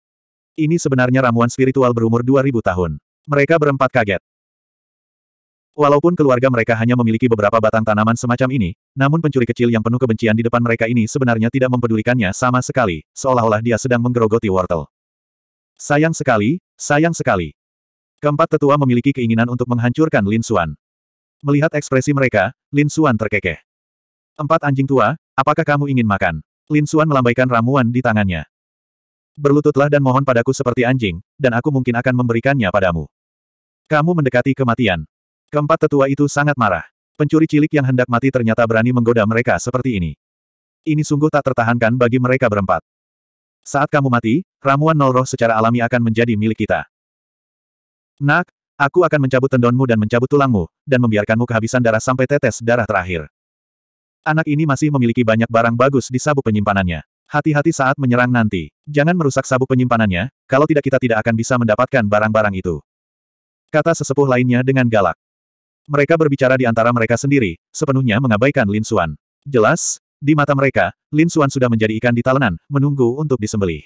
Ini sebenarnya ramuan spiritual berumur 2000 tahun. Mereka berempat kaget. Walaupun keluarga mereka hanya memiliki beberapa batang tanaman semacam ini, namun pencuri kecil yang penuh kebencian di depan mereka ini sebenarnya tidak mempedulikannya sama sekali, seolah-olah dia sedang menggerogoti wortel. Sayang sekali, sayang sekali. Keempat tetua memiliki keinginan untuk menghancurkan Lin Xuan. Melihat ekspresi mereka, Lin Xuan terkekeh. Empat anjing tua, apakah kamu ingin makan? Lin Xuan melambaikan ramuan di tangannya. Berlututlah dan mohon padaku seperti anjing, dan aku mungkin akan memberikannya padamu. Kamu mendekati kematian. Keempat tetua itu sangat marah. Pencuri cilik yang hendak mati ternyata berani menggoda mereka seperti ini. Ini sungguh tak tertahankan bagi mereka berempat. Saat kamu mati, ramuan nol roh secara alami akan menjadi milik kita. Nak, aku akan mencabut tendonmu dan mencabut tulangmu, dan membiarkanmu kehabisan darah sampai tetes darah terakhir. Anak ini masih memiliki banyak barang bagus di sabuk penyimpanannya. Hati-hati saat menyerang nanti. Jangan merusak sabuk penyimpanannya, kalau tidak kita tidak akan bisa mendapatkan barang-barang itu. Kata sesepuh lainnya dengan galak. Mereka berbicara di antara mereka sendiri, sepenuhnya mengabaikan Lin Suan. Jelas, di mata mereka, Lin Suan sudah menjadi ikan di talenan, menunggu untuk disembelih.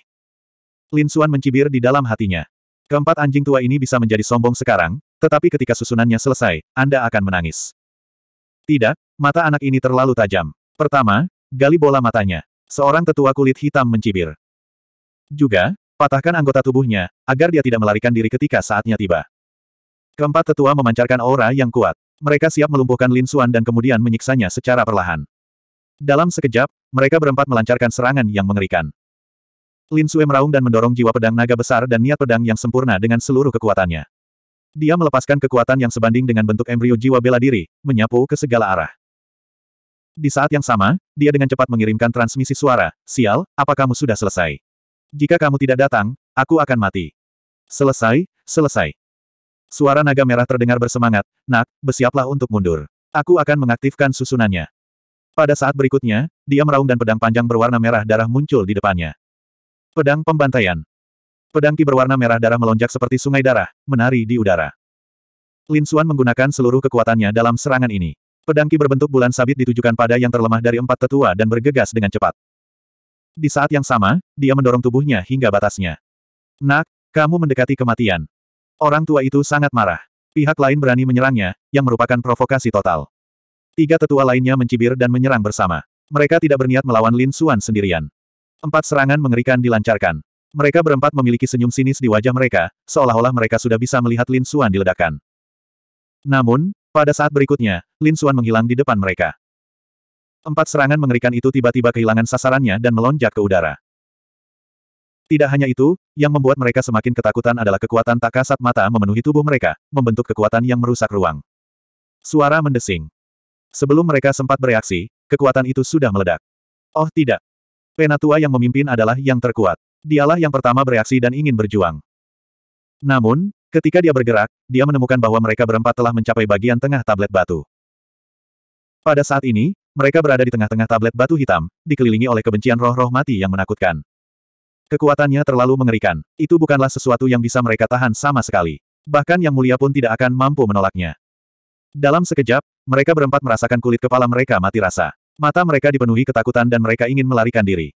Lin Suan mencibir di dalam hatinya. Keempat anjing tua ini bisa menjadi sombong sekarang, tetapi ketika susunannya selesai, Anda akan menangis. Tidak, mata anak ini terlalu tajam. Pertama, gali bola matanya. Seorang tetua kulit hitam mencibir. Juga, patahkan anggota tubuhnya, agar dia tidak melarikan diri ketika saatnya tiba. Keempat tetua memancarkan aura yang kuat. Mereka siap melumpuhkan Lin Suan dan kemudian menyiksanya secara perlahan. Dalam sekejap, mereka berempat melancarkan serangan yang mengerikan. Lin Sue meraung dan mendorong jiwa pedang naga besar dan niat pedang yang sempurna dengan seluruh kekuatannya. Dia melepaskan kekuatan yang sebanding dengan bentuk embrio jiwa bela diri, menyapu ke segala arah. Di saat yang sama, dia dengan cepat mengirimkan transmisi suara, Sial, apa kamu sudah selesai? Jika kamu tidak datang, aku akan mati. Selesai, selesai. Suara naga merah terdengar bersemangat, nak, bersiaplah untuk mundur. Aku akan mengaktifkan susunannya. Pada saat berikutnya, dia meraung dan pedang panjang berwarna merah darah muncul di depannya. Pedang pembantaian. Pedang ki berwarna merah darah melonjak seperti sungai darah, menari di udara. Lin Xuan menggunakan seluruh kekuatannya dalam serangan ini. Pedang ki berbentuk bulan sabit ditujukan pada yang terlemah dari empat tetua dan bergegas dengan cepat. Di saat yang sama, dia mendorong tubuhnya hingga batasnya. Nak, kamu mendekati kematian. Orang tua itu sangat marah. Pihak lain berani menyerangnya, yang merupakan provokasi total. Tiga tetua lainnya mencibir dan menyerang bersama. Mereka tidak berniat melawan Lin Xuan sendirian. Empat serangan mengerikan dilancarkan. Mereka berempat memiliki senyum sinis di wajah mereka, seolah-olah mereka sudah bisa melihat Lin Xuan diledakkan. Namun, pada saat berikutnya, Lin Xuan menghilang di depan mereka. Empat serangan mengerikan itu tiba-tiba kehilangan sasarannya dan melonjak ke udara. Tidak hanya itu, yang membuat mereka semakin ketakutan adalah kekuatan tak kasat mata memenuhi tubuh mereka, membentuk kekuatan yang merusak ruang. Suara mendesing. Sebelum mereka sempat bereaksi, kekuatan itu sudah meledak. Oh tidak. Penatua yang memimpin adalah yang terkuat. Dialah yang pertama bereaksi dan ingin berjuang. Namun, ketika dia bergerak, dia menemukan bahwa mereka berempat telah mencapai bagian tengah tablet batu. Pada saat ini, mereka berada di tengah-tengah tablet batu hitam, dikelilingi oleh kebencian roh-roh mati yang menakutkan. Kekuatannya terlalu mengerikan. Itu bukanlah sesuatu yang bisa mereka tahan sama sekali. Bahkan Yang Mulia pun tidak akan mampu menolaknya. Dalam sekejap, mereka berempat merasakan kulit kepala mereka mati rasa. Mata mereka dipenuhi ketakutan dan mereka ingin melarikan diri.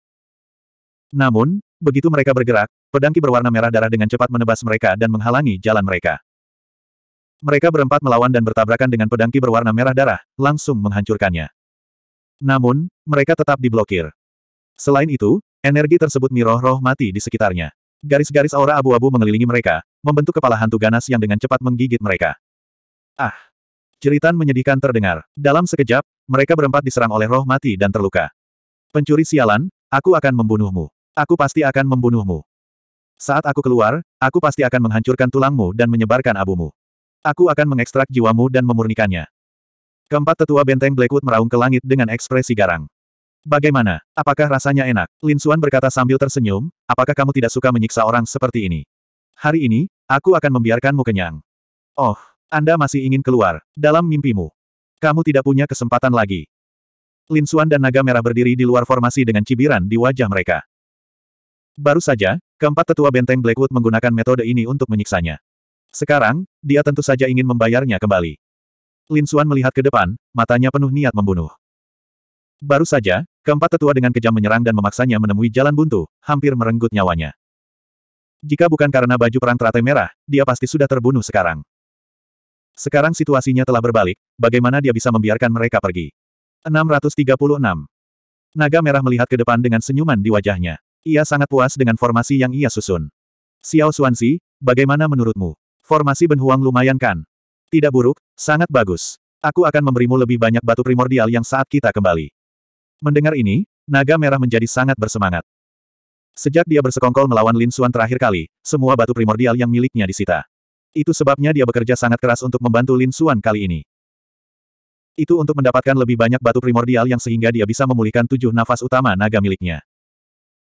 Namun, begitu mereka bergerak, pedangki berwarna merah darah dengan cepat menebas mereka dan menghalangi jalan mereka. Mereka berempat melawan dan bertabrakan dengan pedangki berwarna merah darah, langsung menghancurkannya. Namun, mereka tetap diblokir. Selain itu, Energi tersebut miroh-roh mati di sekitarnya. Garis-garis aura abu-abu mengelilingi mereka, membentuk kepala hantu ganas yang dengan cepat menggigit mereka. Ah! Ceritan menyedihkan terdengar. Dalam sekejap, mereka berempat diserang oleh roh mati dan terluka. Pencuri sialan, aku akan membunuhmu. Aku pasti akan membunuhmu. Saat aku keluar, aku pasti akan menghancurkan tulangmu dan menyebarkan abumu. Aku akan mengekstrak jiwamu dan memurnikannya. Keempat tetua benteng Blackwood meraung ke langit dengan ekspresi garang. Bagaimana? Apakah rasanya enak? Lin Xuan berkata sambil tersenyum, apakah kamu tidak suka menyiksa orang seperti ini? Hari ini, aku akan membiarkanmu kenyang. Oh, Anda masih ingin keluar, dalam mimpimu. Kamu tidak punya kesempatan lagi. Lin Xuan dan Naga Merah berdiri di luar formasi dengan cibiran di wajah mereka. Baru saja, keempat tetua benteng Blackwood menggunakan metode ini untuk menyiksanya. Sekarang, dia tentu saja ingin membayarnya kembali. Lin Xuan melihat ke depan, matanya penuh niat membunuh. Baru saja, keempat tetua dengan kejam menyerang dan memaksanya menemui jalan buntu, hampir merenggut nyawanya. Jika bukan karena baju perang teratai merah, dia pasti sudah terbunuh sekarang. Sekarang situasinya telah berbalik, bagaimana dia bisa membiarkan mereka pergi? 636. Naga merah melihat ke depan dengan senyuman di wajahnya. Ia sangat puas dengan formasi yang ia susun. Xiao Suansi, bagaimana menurutmu? Formasi Benhuang lumayan kan? Tidak buruk, sangat bagus. Aku akan memberimu lebih banyak batu primordial yang saat kita kembali. Mendengar ini, naga merah menjadi sangat bersemangat. Sejak dia bersekongkol melawan Lin Xuan terakhir kali, semua batu primordial yang miliknya disita. Itu sebabnya dia bekerja sangat keras untuk membantu Lin Xuan kali ini. Itu untuk mendapatkan lebih banyak batu primordial yang sehingga dia bisa memulihkan tujuh nafas utama naga miliknya.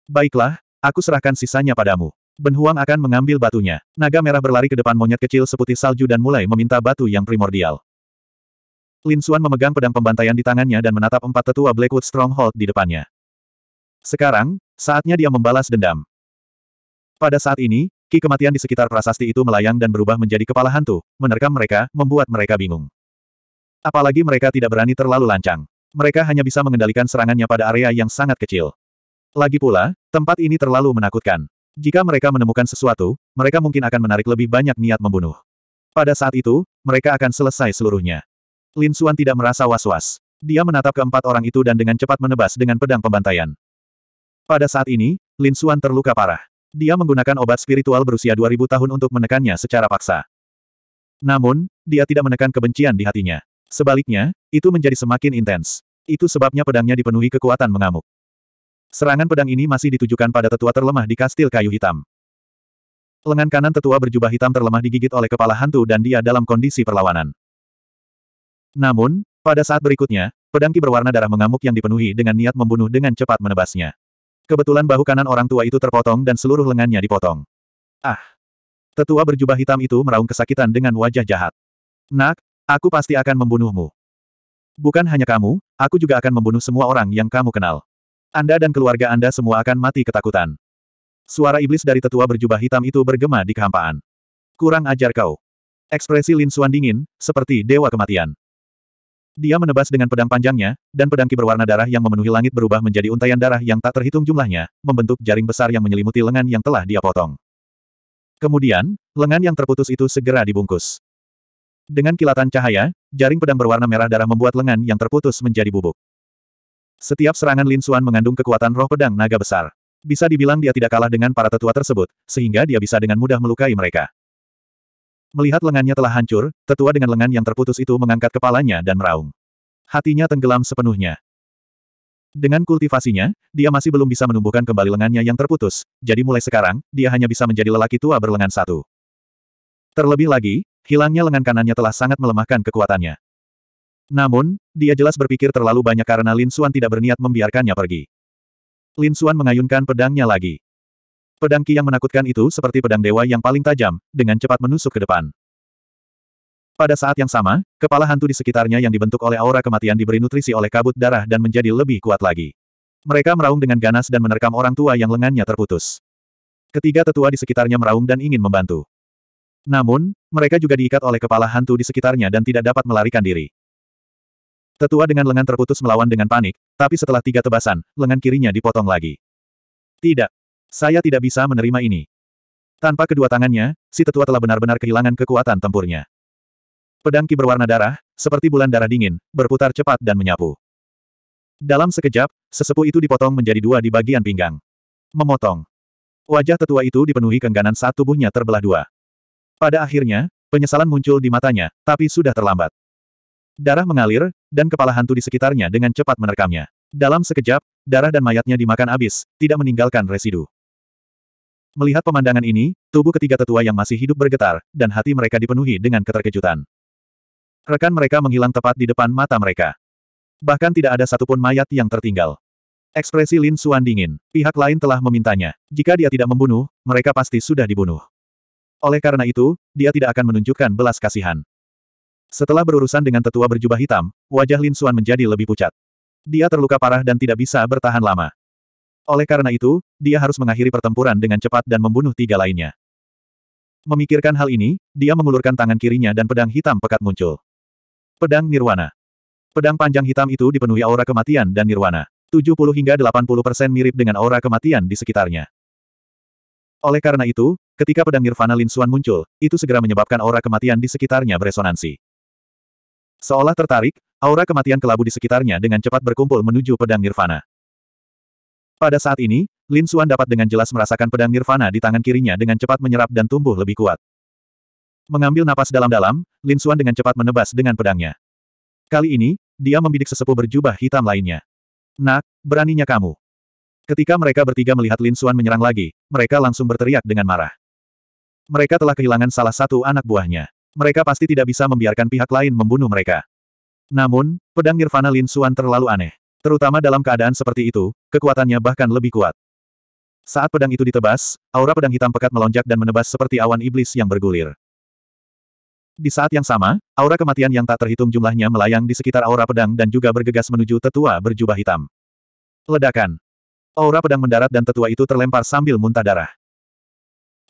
Baiklah, aku serahkan sisanya padamu. Ben Huang akan mengambil batunya. Naga merah berlari ke depan monyet kecil seputih salju dan mulai meminta batu yang primordial. Lin Xuan memegang pedang pembantaian di tangannya dan menatap empat tetua Blackwood Stronghold di depannya. Sekarang, saatnya dia membalas dendam. Pada saat ini, ki kematian di sekitar prasasti itu melayang dan berubah menjadi kepala hantu, menerkam mereka, membuat mereka bingung. Apalagi mereka tidak berani terlalu lancang. Mereka hanya bisa mengendalikan serangannya pada area yang sangat kecil. Lagi pula, tempat ini terlalu menakutkan. Jika mereka menemukan sesuatu, mereka mungkin akan menarik lebih banyak niat membunuh. Pada saat itu, mereka akan selesai seluruhnya. Lin Suan tidak merasa was-was. Dia menatap keempat orang itu dan dengan cepat menebas dengan pedang pembantaian. Pada saat ini, Lin Suan terluka parah. Dia menggunakan obat spiritual berusia 2000 tahun untuk menekannya secara paksa. Namun, dia tidak menekan kebencian di hatinya. Sebaliknya, itu menjadi semakin intens. Itu sebabnya pedangnya dipenuhi kekuatan mengamuk. Serangan pedang ini masih ditujukan pada tetua terlemah di kastil kayu hitam. Lengan kanan tetua berjubah hitam terlemah digigit oleh kepala hantu dan dia dalam kondisi perlawanan. Namun, pada saat berikutnya, pedangki berwarna darah mengamuk yang dipenuhi dengan niat membunuh dengan cepat menebasnya. Kebetulan bahu kanan orang tua itu terpotong dan seluruh lengannya dipotong. Ah! Tetua berjubah hitam itu meraung kesakitan dengan wajah jahat. Nak, aku pasti akan membunuhmu. Bukan hanya kamu, aku juga akan membunuh semua orang yang kamu kenal. Anda dan keluarga Anda semua akan mati ketakutan. Suara iblis dari tetua berjubah hitam itu bergema di kehampaan. Kurang ajar kau. Ekspresi Lin Xuan dingin, seperti dewa kematian. Dia menebas dengan pedang panjangnya, dan pedang ki berwarna darah yang memenuhi langit berubah menjadi untaian darah yang tak terhitung jumlahnya, membentuk jaring besar yang menyelimuti lengan yang telah dia potong. Kemudian, lengan yang terputus itu segera dibungkus. Dengan kilatan cahaya, jaring pedang berwarna merah darah membuat lengan yang terputus menjadi bubuk. Setiap serangan Lin Xuan mengandung kekuatan roh pedang naga besar. Bisa dibilang dia tidak kalah dengan para tetua tersebut, sehingga dia bisa dengan mudah melukai mereka. Melihat lengannya telah hancur, tetua dengan lengan yang terputus itu mengangkat kepalanya dan meraung. Hatinya tenggelam sepenuhnya. Dengan kultivasinya, dia masih belum bisa menumbuhkan kembali lengannya yang terputus, jadi mulai sekarang, dia hanya bisa menjadi lelaki tua berlengan satu. Terlebih lagi, hilangnya lengan kanannya telah sangat melemahkan kekuatannya. Namun, dia jelas berpikir terlalu banyak karena Lin Xuan tidak berniat membiarkannya pergi. Lin Xuan mengayunkan pedangnya lagi. Pedang Ki yang menakutkan itu seperti pedang dewa yang paling tajam, dengan cepat menusuk ke depan. Pada saat yang sama, kepala hantu di sekitarnya yang dibentuk oleh aura kematian diberi nutrisi oleh kabut darah dan menjadi lebih kuat lagi. Mereka meraung dengan ganas dan menerkam orang tua yang lengannya terputus. Ketiga tetua di sekitarnya meraung dan ingin membantu. Namun, mereka juga diikat oleh kepala hantu di sekitarnya dan tidak dapat melarikan diri. Tetua dengan lengan terputus melawan dengan panik, tapi setelah tiga tebasan, lengan kirinya dipotong lagi. Tidak, saya tidak bisa menerima ini. Tanpa kedua tangannya, si tetua telah benar-benar kehilangan kekuatan tempurnya. Pedang ki berwarna darah, seperti bulan darah dingin, berputar cepat dan menyapu. Dalam sekejap, sesepuh itu dipotong menjadi dua di bagian pinggang. Memotong. Wajah tetua itu dipenuhi kengganan saat tubuhnya terbelah dua. Pada akhirnya, penyesalan muncul di matanya, tapi sudah terlambat. Darah mengalir, dan kepala hantu di sekitarnya dengan cepat menerkamnya. Dalam sekejap, darah dan mayatnya dimakan habis, tidak meninggalkan residu. Melihat pemandangan ini, tubuh ketiga tetua yang masih hidup bergetar, dan hati mereka dipenuhi dengan keterkejutan. Rekan mereka menghilang tepat di depan mata mereka. Bahkan tidak ada satupun mayat yang tertinggal. Ekspresi Lin Xuan dingin. Pihak lain telah memintanya. Jika dia tidak membunuh, mereka pasti sudah dibunuh. Oleh karena itu, dia tidak akan menunjukkan belas kasihan. Setelah berurusan dengan tetua berjubah hitam, wajah Lin Xuan menjadi lebih pucat. Dia terluka parah dan tidak bisa bertahan lama. Oleh karena itu, dia harus mengakhiri pertempuran dengan cepat dan membunuh tiga lainnya. Memikirkan hal ini, dia mengulurkan tangan kirinya dan pedang hitam pekat muncul. Pedang Nirwana. Pedang panjang hitam itu dipenuhi aura kematian dan nirwana. 70 hingga 80 persen mirip dengan aura kematian di sekitarnya. Oleh karena itu, ketika pedang Nirvana Lin Linsuan muncul, itu segera menyebabkan aura kematian di sekitarnya beresonansi. Seolah tertarik, aura kematian kelabu di sekitarnya dengan cepat berkumpul menuju pedang Nirvana. Pada saat ini, Lin Xuan dapat dengan jelas merasakan pedang nirvana di tangan kirinya dengan cepat menyerap dan tumbuh lebih kuat. Mengambil napas dalam-dalam, Lin Xuan dengan cepat menebas dengan pedangnya. Kali ini, dia membidik sesepuh berjubah hitam lainnya. Nak, beraninya kamu. Ketika mereka bertiga melihat Lin Xuan menyerang lagi, mereka langsung berteriak dengan marah. Mereka telah kehilangan salah satu anak buahnya. Mereka pasti tidak bisa membiarkan pihak lain membunuh mereka. Namun, pedang nirvana Lin Xuan terlalu aneh. Terutama dalam keadaan seperti itu, kekuatannya bahkan lebih kuat. Saat pedang itu ditebas, aura pedang hitam pekat melonjak dan menebas seperti awan iblis yang bergulir. Di saat yang sama, aura kematian yang tak terhitung jumlahnya melayang di sekitar aura pedang dan juga bergegas menuju tetua berjubah hitam. Ledakan. Aura pedang mendarat dan tetua itu terlempar sambil muntah darah.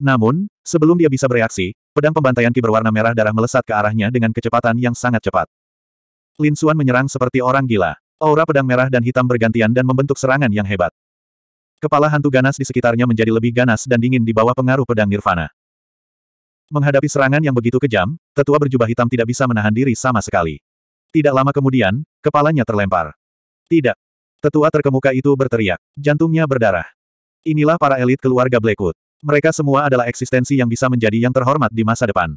Namun, sebelum dia bisa bereaksi, pedang pembantaian ki berwarna merah darah melesat ke arahnya dengan kecepatan yang sangat cepat. Lin Suan menyerang seperti orang gila. Aura pedang merah dan hitam bergantian dan membentuk serangan yang hebat. Kepala hantu ganas di sekitarnya menjadi lebih ganas dan dingin di bawah pengaruh pedang nirvana. Menghadapi serangan yang begitu kejam, tetua berjubah hitam tidak bisa menahan diri sama sekali. Tidak lama kemudian, kepalanya terlempar. Tidak. Tetua terkemuka itu berteriak. Jantungnya berdarah. Inilah para elit keluarga Blackwood. Mereka semua adalah eksistensi yang bisa menjadi yang terhormat di masa depan.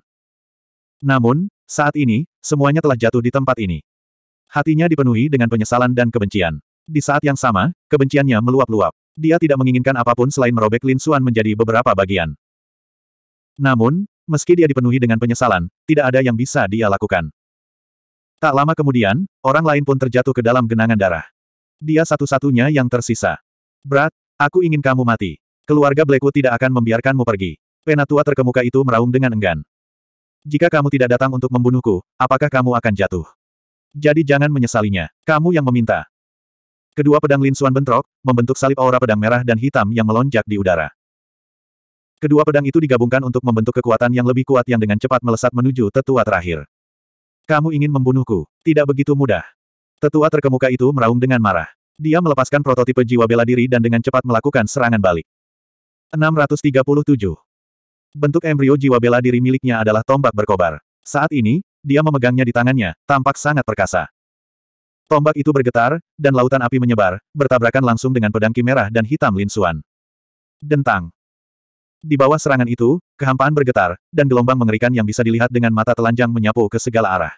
Namun, saat ini, semuanya telah jatuh di tempat ini. Hatinya dipenuhi dengan penyesalan dan kebencian. Di saat yang sama, kebenciannya meluap-luap. Dia tidak menginginkan apapun selain merobek Lin Xuan menjadi beberapa bagian. Namun, meski dia dipenuhi dengan penyesalan, tidak ada yang bisa dia lakukan. Tak lama kemudian, orang lain pun terjatuh ke dalam genangan darah. Dia satu-satunya yang tersisa. Berat, aku ingin kamu mati. Keluarga Blackwood tidak akan membiarkanmu pergi. Penatua terkemuka itu meraung dengan enggan. Jika kamu tidak datang untuk membunuhku, apakah kamu akan jatuh? Jadi jangan menyesalinya. Kamu yang meminta. Kedua pedang Lin Xuan bentrok, membentuk salib aura pedang merah dan hitam yang melonjak di udara. Kedua pedang itu digabungkan untuk membentuk kekuatan yang lebih kuat yang dengan cepat melesat menuju tetua terakhir. Kamu ingin membunuhku. Tidak begitu mudah. Tetua terkemuka itu meraung dengan marah. Dia melepaskan prototipe jiwa bela diri dan dengan cepat melakukan serangan balik. 637. Bentuk embrio jiwa bela diri miliknya adalah tombak berkobar. Saat ini, dia memegangnya di tangannya, tampak sangat perkasa. Tombak itu bergetar, dan lautan api menyebar, bertabrakan langsung dengan pedang merah dan hitam Lin Xuan. Dentang. Di bawah serangan itu, kehampaan bergetar, dan gelombang mengerikan yang bisa dilihat dengan mata telanjang menyapu ke segala arah.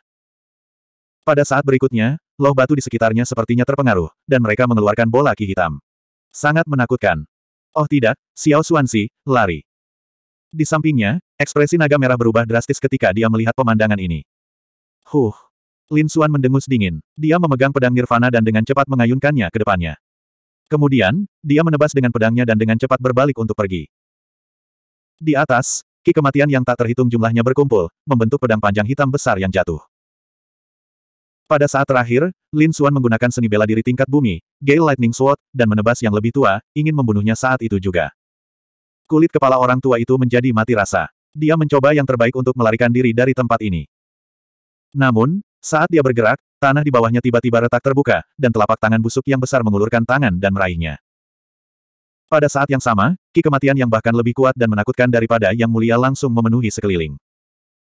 Pada saat berikutnya, loh batu di sekitarnya sepertinya terpengaruh, dan mereka mengeluarkan bola ki hitam. Sangat menakutkan. Oh tidak, Xiao Xuanxi, lari. Di sampingnya, ekspresi naga merah berubah drastis ketika dia melihat pemandangan ini. Huh. Lin Suan mendengus dingin. Dia memegang pedang Nirvana dan dengan cepat mengayunkannya ke depannya. Kemudian, dia menebas dengan pedangnya dan dengan cepat berbalik untuk pergi. Di atas, ki kematian yang tak terhitung jumlahnya berkumpul, membentuk pedang panjang hitam besar yang jatuh. Pada saat terakhir, Lin Suan menggunakan seni bela diri tingkat bumi, Gale Lightning Sword, dan menebas yang lebih tua, ingin membunuhnya saat itu juga. Kulit kepala orang tua itu menjadi mati rasa. Dia mencoba yang terbaik untuk melarikan diri dari tempat ini. Namun, saat dia bergerak, tanah di bawahnya tiba-tiba retak terbuka, dan telapak tangan busuk yang besar mengulurkan tangan dan meraihnya. Pada saat yang sama, ki kematian yang bahkan lebih kuat dan menakutkan daripada yang mulia langsung memenuhi sekeliling.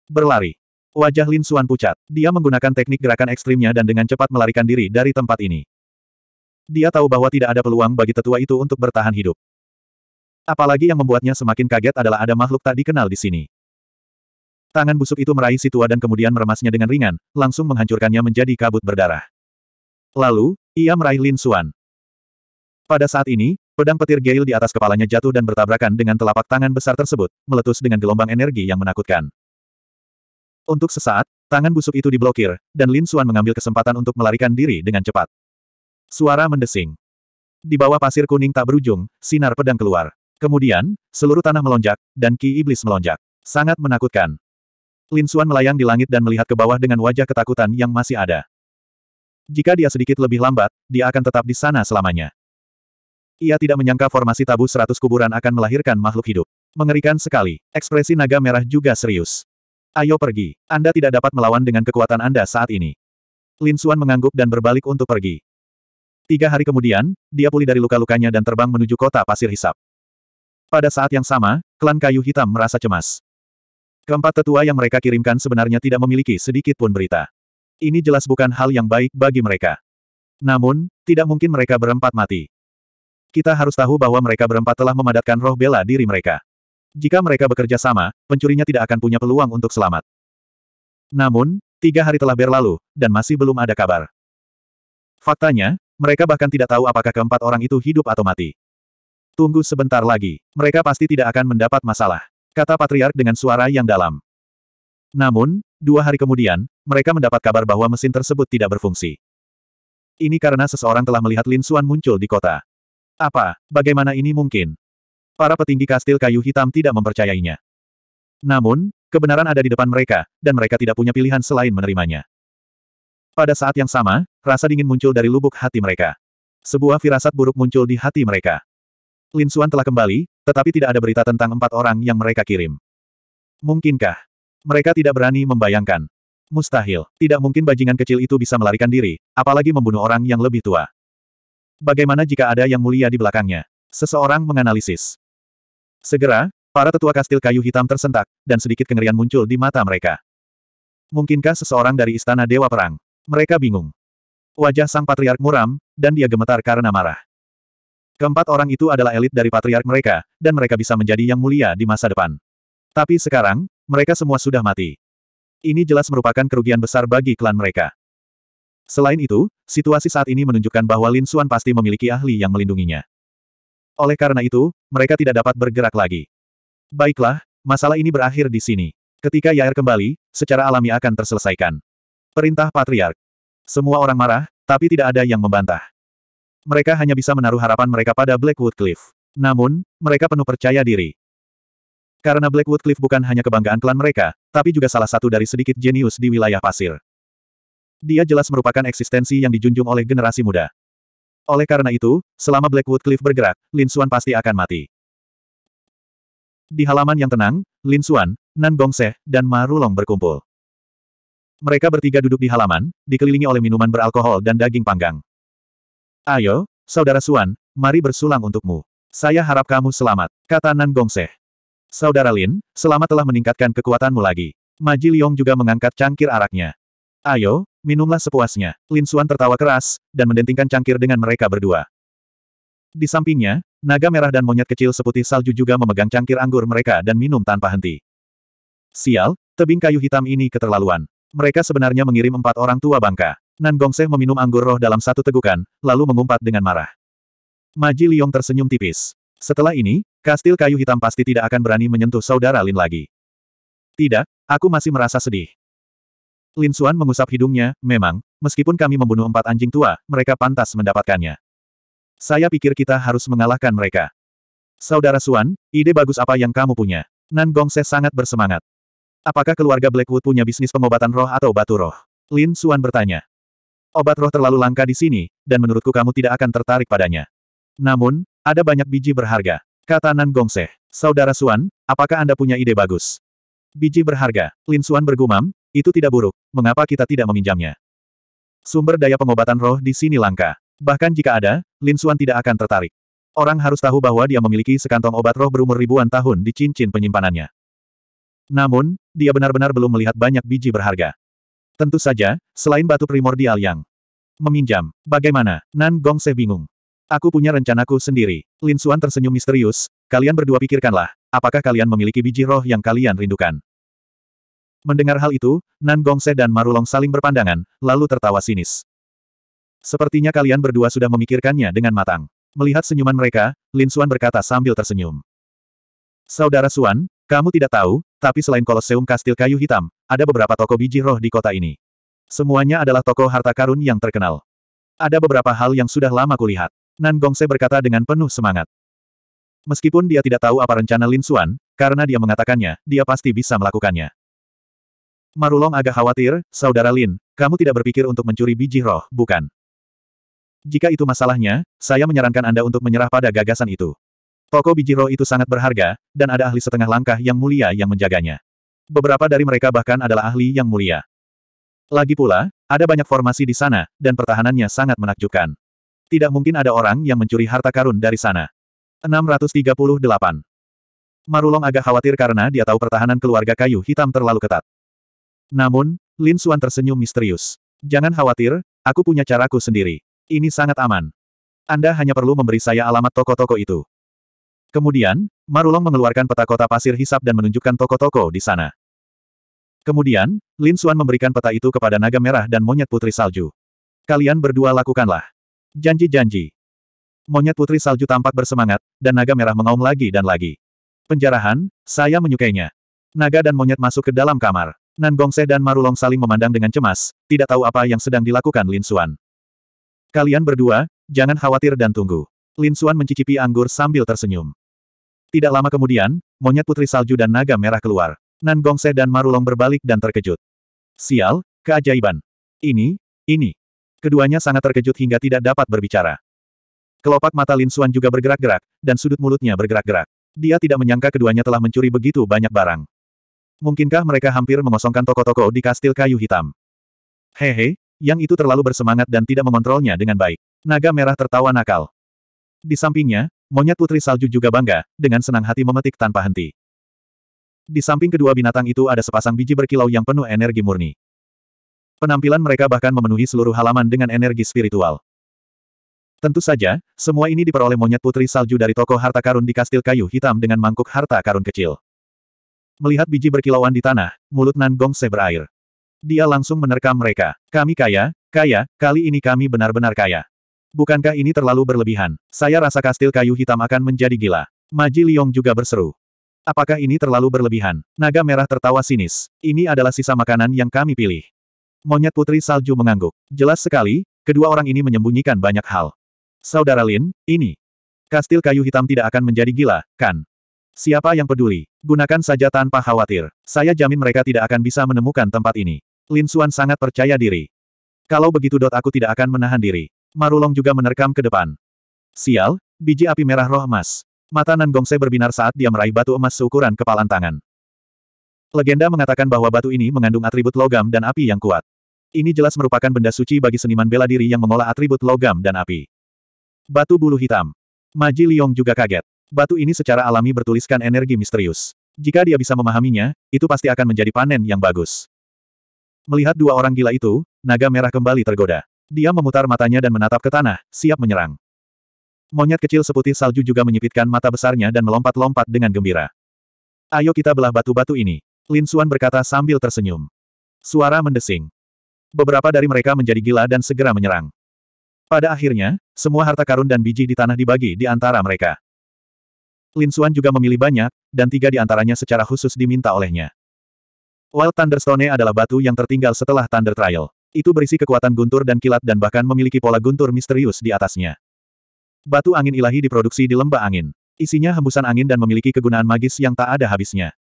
Berlari. Wajah Lin Suan pucat. Dia menggunakan teknik gerakan ekstrimnya dan dengan cepat melarikan diri dari tempat ini. Dia tahu bahwa tidak ada peluang bagi tetua itu untuk bertahan hidup. Apalagi yang membuatnya semakin kaget adalah ada makhluk tak dikenal di sini. Tangan busuk itu meraih si tua dan kemudian meremasnya dengan ringan, langsung menghancurkannya menjadi kabut berdarah. Lalu, ia meraih Lin Suan. Pada saat ini, pedang petir Gail di atas kepalanya jatuh dan bertabrakan dengan telapak tangan besar tersebut, meletus dengan gelombang energi yang menakutkan. Untuk sesaat, tangan busuk itu diblokir, dan Lin Suan mengambil kesempatan untuk melarikan diri dengan cepat. Suara mendesing. Di bawah pasir kuning tak berujung, sinar pedang keluar. Kemudian, seluruh tanah melonjak, dan ki iblis melonjak. Sangat menakutkan. Lin Xuan melayang di langit dan melihat ke bawah dengan wajah ketakutan yang masih ada. Jika dia sedikit lebih lambat, dia akan tetap di sana selamanya. Ia tidak menyangka formasi tabu seratus kuburan akan melahirkan makhluk hidup. Mengerikan sekali. Ekspresi naga merah juga serius. Ayo pergi. Anda tidak dapat melawan dengan kekuatan Anda saat ini. Lin Xuan mengangguk dan berbalik untuk pergi. Tiga hari kemudian, dia pulih dari luka-lukanya dan terbang menuju kota pasir hisap. Pada saat yang sama, klan kayu hitam merasa cemas. Keempat tetua yang mereka kirimkan sebenarnya tidak memiliki sedikit pun berita. Ini jelas bukan hal yang baik bagi mereka. Namun, tidak mungkin mereka berempat mati. Kita harus tahu bahwa mereka berempat telah memadatkan roh bela diri mereka. Jika mereka bekerja sama, pencurinya tidak akan punya peluang untuk selamat. Namun, tiga hari telah berlalu, dan masih belum ada kabar. Faktanya, mereka bahkan tidak tahu apakah keempat orang itu hidup atau mati. Tunggu sebentar lagi, mereka pasti tidak akan mendapat masalah kata Patriark dengan suara yang dalam. Namun, dua hari kemudian, mereka mendapat kabar bahwa mesin tersebut tidak berfungsi. Ini karena seseorang telah melihat Lin Xuan muncul di kota. Apa, bagaimana ini mungkin? Para petinggi kastil kayu hitam tidak mempercayainya. Namun, kebenaran ada di depan mereka, dan mereka tidak punya pilihan selain menerimanya. Pada saat yang sama, rasa dingin muncul dari lubuk hati mereka. Sebuah firasat buruk muncul di hati mereka. Lin Xuan telah kembali, tetapi tidak ada berita tentang empat orang yang mereka kirim. Mungkinkah? Mereka tidak berani membayangkan. Mustahil, tidak mungkin bajingan kecil itu bisa melarikan diri, apalagi membunuh orang yang lebih tua. Bagaimana jika ada yang mulia di belakangnya? Seseorang menganalisis. Segera, para tetua kastil kayu hitam tersentak, dan sedikit kengerian muncul di mata mereka. Mungkinkah seseorang dari Istana Dewa Perang? Mereka bingung. Wajah sang patriark muram, dan dia gemetar karena marah. Keempat orang itu adalah elit dari patriark mereka, dan mereka bisa menjadi yang mulia di masa depan. Tapi sekarang, mereka semua sudah mati. Ini jelas merupakan kerugian besar bagi klan mereka. Selain itu, situasi saat ini menunjukkan bahwa Lin Xuan pasti memiliki ahli yang melindunginya. Oleh karena itu, mereka tidak dapat bergerak lagi. Baiklah, masalah ini berakhir di sini. Ketika Yair kembali, secara alami akan terselesaikan. Perintah Patriark. Semua orang marah, tapi tidak ada yang membantah. Mereka hanya bisa menaruh harapan mereka pada Blackwood Cliff. Namun, mereka penuh percaya diri. Karena Blackwood Cliff bukan hanya kebanggaan klan mereka, tapi juga salah satu dari sedikit jenius di wilayah pasir. Dia jelas merupakan eksistensi yang dijunjung oleh generasi muda. Oleh karena itu, selama Blackwood Cliff bergerak, Lin Xuan pasti akan mati. Di halaman yang tenang, Lin Xuan, Nan Gong Seh, dan Ma Rulong berkumpul. Mereka bertiga duduk di halaman, dikelilingi oleh minuman beralkohol dan daging panggang. Ayo, saudara Suan, mari bersulang untukmu. Saya harap kamu selamat, kata Nan Gongseh. Saudara Lin, selamat telah meningkatkan kekuatanmu lagi. Maji Liong juga mengangkat cangkir araknya. Ayo, minumlah sepuasnya. Lin Suan tertawa keras, dan mendentingkan cangkir dengan mereka berdua. Di sampingnya, naga merah dan monyet kecil seputih salju juga memegang cangkir anggur mereka dan minum tanpa henti. Sial, tebing kayu hitam ini keterlaluan. Mereka sebenarnya mengirim empat orang tua bangka. Nan Gongseh meminum anggur roh dalam satu tegukan, lalu mengumpat dengan marah. Maji Liong tersenyum tipis. Setelah ini, kastil kayu hitam pasti tidak akan berani menyentuh saudara Lin lagi. Tidak, aku masih merasa sedih. Lin Suan mengusap hidungnya, memang, meskipun kami membunuh empat anjing tua, mereka pantas mendapatkannya. Saya pikir kita harus mengalahkan mereka. Saudara Suan, ide bagus apa yang kamu punya? Nan Gongseh sangat bersemangat. Apakah keluarga Blackwood punya bisnis pengobatan roh atau batu roh? Lin Suan bertanya. Obat roh terlalu langka di sini, dan menurutku kamu tidak akan tertarik padanya. Namun, ada banyak biji berharga. Kata Nan Gongseh. Saudara Suan, apakah Anda punya ide bagus? Biji berharga. Lin Suan bergumam, itu tidak buruk, mengapa kita tidak meminjamnya? Sumber daya pengobatan roh di sini langka. Bahkan jika ada, Lin Suan tidak akan tertarik. Orang harus tahu bahwa dia memiliki sekantong obat roh berumur ribuan tahun di cincin penyimpanannya. Namun, dia benar-benar belum melihat banyak biji berharga. Tentu saja, selain batu primordial yang meminjam. Bagaimana? Nan Gongse bingung. Aku punya rencanaku sendiri. Lin Suan tersenyum misterius, kalian berdua pikirkanlah, apakah kalian memiliki biji roh yang kalian rindukan? Mendengar hal itu, Nan Gongse dan Marulong saling berpandangan, lalu tertawa sinis. Sepertinya kalian berdua sudah memikirkannya dengan matang. Melihat senyuman mereka, Lin Suan berkata sambil tersenyum. Saudara Suan, kamu tidak tahu, tapi selain Koloseum Kastil Kayu Hitam, ada beberapa toko biji roh di kota ini. Semuanya adalah toko harta karun yang terkenal. Ada beberapa hal yang sudah lama kulihat. Nan Gongse berkata dengan penuh semangat. Meskipun dia tidak tahu apa rencana Lin Suan, karena dia mengatakannya, dia pasti bisa melakukannya. Marulong agak khawatir, Saudara Lin, kamu tidak berpikir untuk mencuri biji roh, bukan? Jika itu masalahnya, saya menyarankan Anda untuk menyerah pada gagasan itu. Toko biji roh itu sangat berharga, dan ada ahli setengah langkah yang mulia yang menjaganya. Beberapa dari mereka bahkan adalah ahli yang mulia. Lagi pula, ada banyak formasi di sana, dan pertahanannya sangat menakjubkan. Tidak mungkin ada orang yang mencuri harta karun dari sana. 638. Marulong agak khawatir karena dia tahu pertahanan keluarga kayu hitam terlalu ketat. Namun, Lin Xuan tersenyum misterius. Jangan khawatir, aku punya caraku sendiri. Ini sangat aman. Anda hanya perlu memberi saya alamat toko-toko itu. Kemudian, Marulong mengeluarkan peta kota pasir hisap dan menunjukkan toko-toko di sana. Kemudian, Lin Xuan memberikan peta itu kepada naga merah dan monyet putri salju. Kalian berdua lakukanlah. Janji-janji. Monyet putri salju tampak bersemangat, dan naga merah mengaum lagi dan lagi. Penjarahan, saya menyukainya. Naga dan monyet masuk ke dalam kamar. Nan Gongse dan Marulong saling memandang dengan cemas, tidak tahu apa yang sedang dilakukan Lin Xuan. Kalian berdua, jangan khawatir dan tunggu. Lin Xuan mencicipi anggur sambil tersenyum. Tidak lama kemudian, monyet putri salju dan naga merah keluar. Nan Gongse dan Marulong berbalik dan terkejut. Sial, keajaiban. Ini, ini. Keduanya sangat terkejut hingga tidak dapat berbicara. Kelopak mata Lin Suan juga bergerak-gerak, dan sudut mulutnya bergerak-gerak. Dia tidak menyangka keduanya telah mencuri begitu banyak barang. Mungkinkah mereka hampir mengosongkan toko-toko di kastil kayu hitam? Hehe, yang itu terlalu bersemangat dan tidak mengontrolnya dengan baik. Naga merah tertawa nakal. Di sampingnya, Monyet putri salju juga bangga, dengan senang hati memetik tanpa henti. Di samping kedua binatang itu ada sepasang biji berkilau yang penuh energi murni. Penampilan mereka bahkan memenuhi seluruh halaman dengan energi spiritual. Tentu saja, semua ini diperoleh monyet putri salju dari toko harta karun di kastil kayu hitam dengan mangkuk harta karun kecil. Melihat biji berkilauan di tanah, mulut Nan Gongse berair. Dia langsung menerkam mereka. Kami kaya, kaya, kali ini kami benar-benar kaya. Bukankah ini terlalu berlebihan? Saya rasa kastil kayu hitam akan menjadi gila. Maji Liong juga berseru. Apakah ini terlalu berlebihan? Naga merah tertawa sinis. Ini adalah sisa makanan yang kami pilih. Monyet putri salju mengangguk. Jelas sekali, kedua orang ini menyembunyikan banyak hal. Saudara Lin, ini. Kastil kayu hitam tidak akan menjadi gila, kan? Siapa yang peduli? Gunakan saja tanpa khawatir. Saya jamin mereka tidak akan bisa menemukan tempat ini. Lin Suan sangat percaya diri. Kalau begitu dot aku tidak akan menahan diri. Marulong juga menerkam ke depan. Sial, biji api merah roh emas. Mata Nan Gongse berbinar saat dia meraih batu emas seukuran kepalan tangan. Legenda mengatakan bahwa batu ini mengandung atribut logam dan api yang kuat. Ini jelas merupakan benda suci bagi seniman bela diri yang mengolah atribut logam dan api. Batu bulu hitam. Maji Liong juga kaget. Batu ini secara alami bertuliskan energi misterius. Jika dia bisa memahaminya, itu pasti akan menjadi panen yang bagus. Melihat dua orang gila itu, naga merah kembali tergoda. Dia memutar matanya dan menatap ke tanah, siap menyerang. Monyet kecil seputih salju juga menyipitkan mata besarnya dan melompat-lompat dengan gembira. Ayo kita belah batu-batu ini. Lin Xuan berkata sambil tersenyum. Suara mendesing. Beberapa dari mereka menjadi gila dan segera menyerang. Pada akhirnya, semua harta karun dan biji di tanah dibagi di antara mereka. Lin Xuan juga memilih banyak, dan tiga di antaranya secara khusus diminta olehnya. Wild Thunderstone adalah batu yang tertinggal setelah Thunder Trial. Itu berisi kekuatan guntur dan kilat dan bahkan memiliki pola guntur misterius di atasnya. Batu angin ilahi diproduksi di lembah angin. Isinya hembusan angin dan memiliki kegunaan magis yang tak ada habisnya.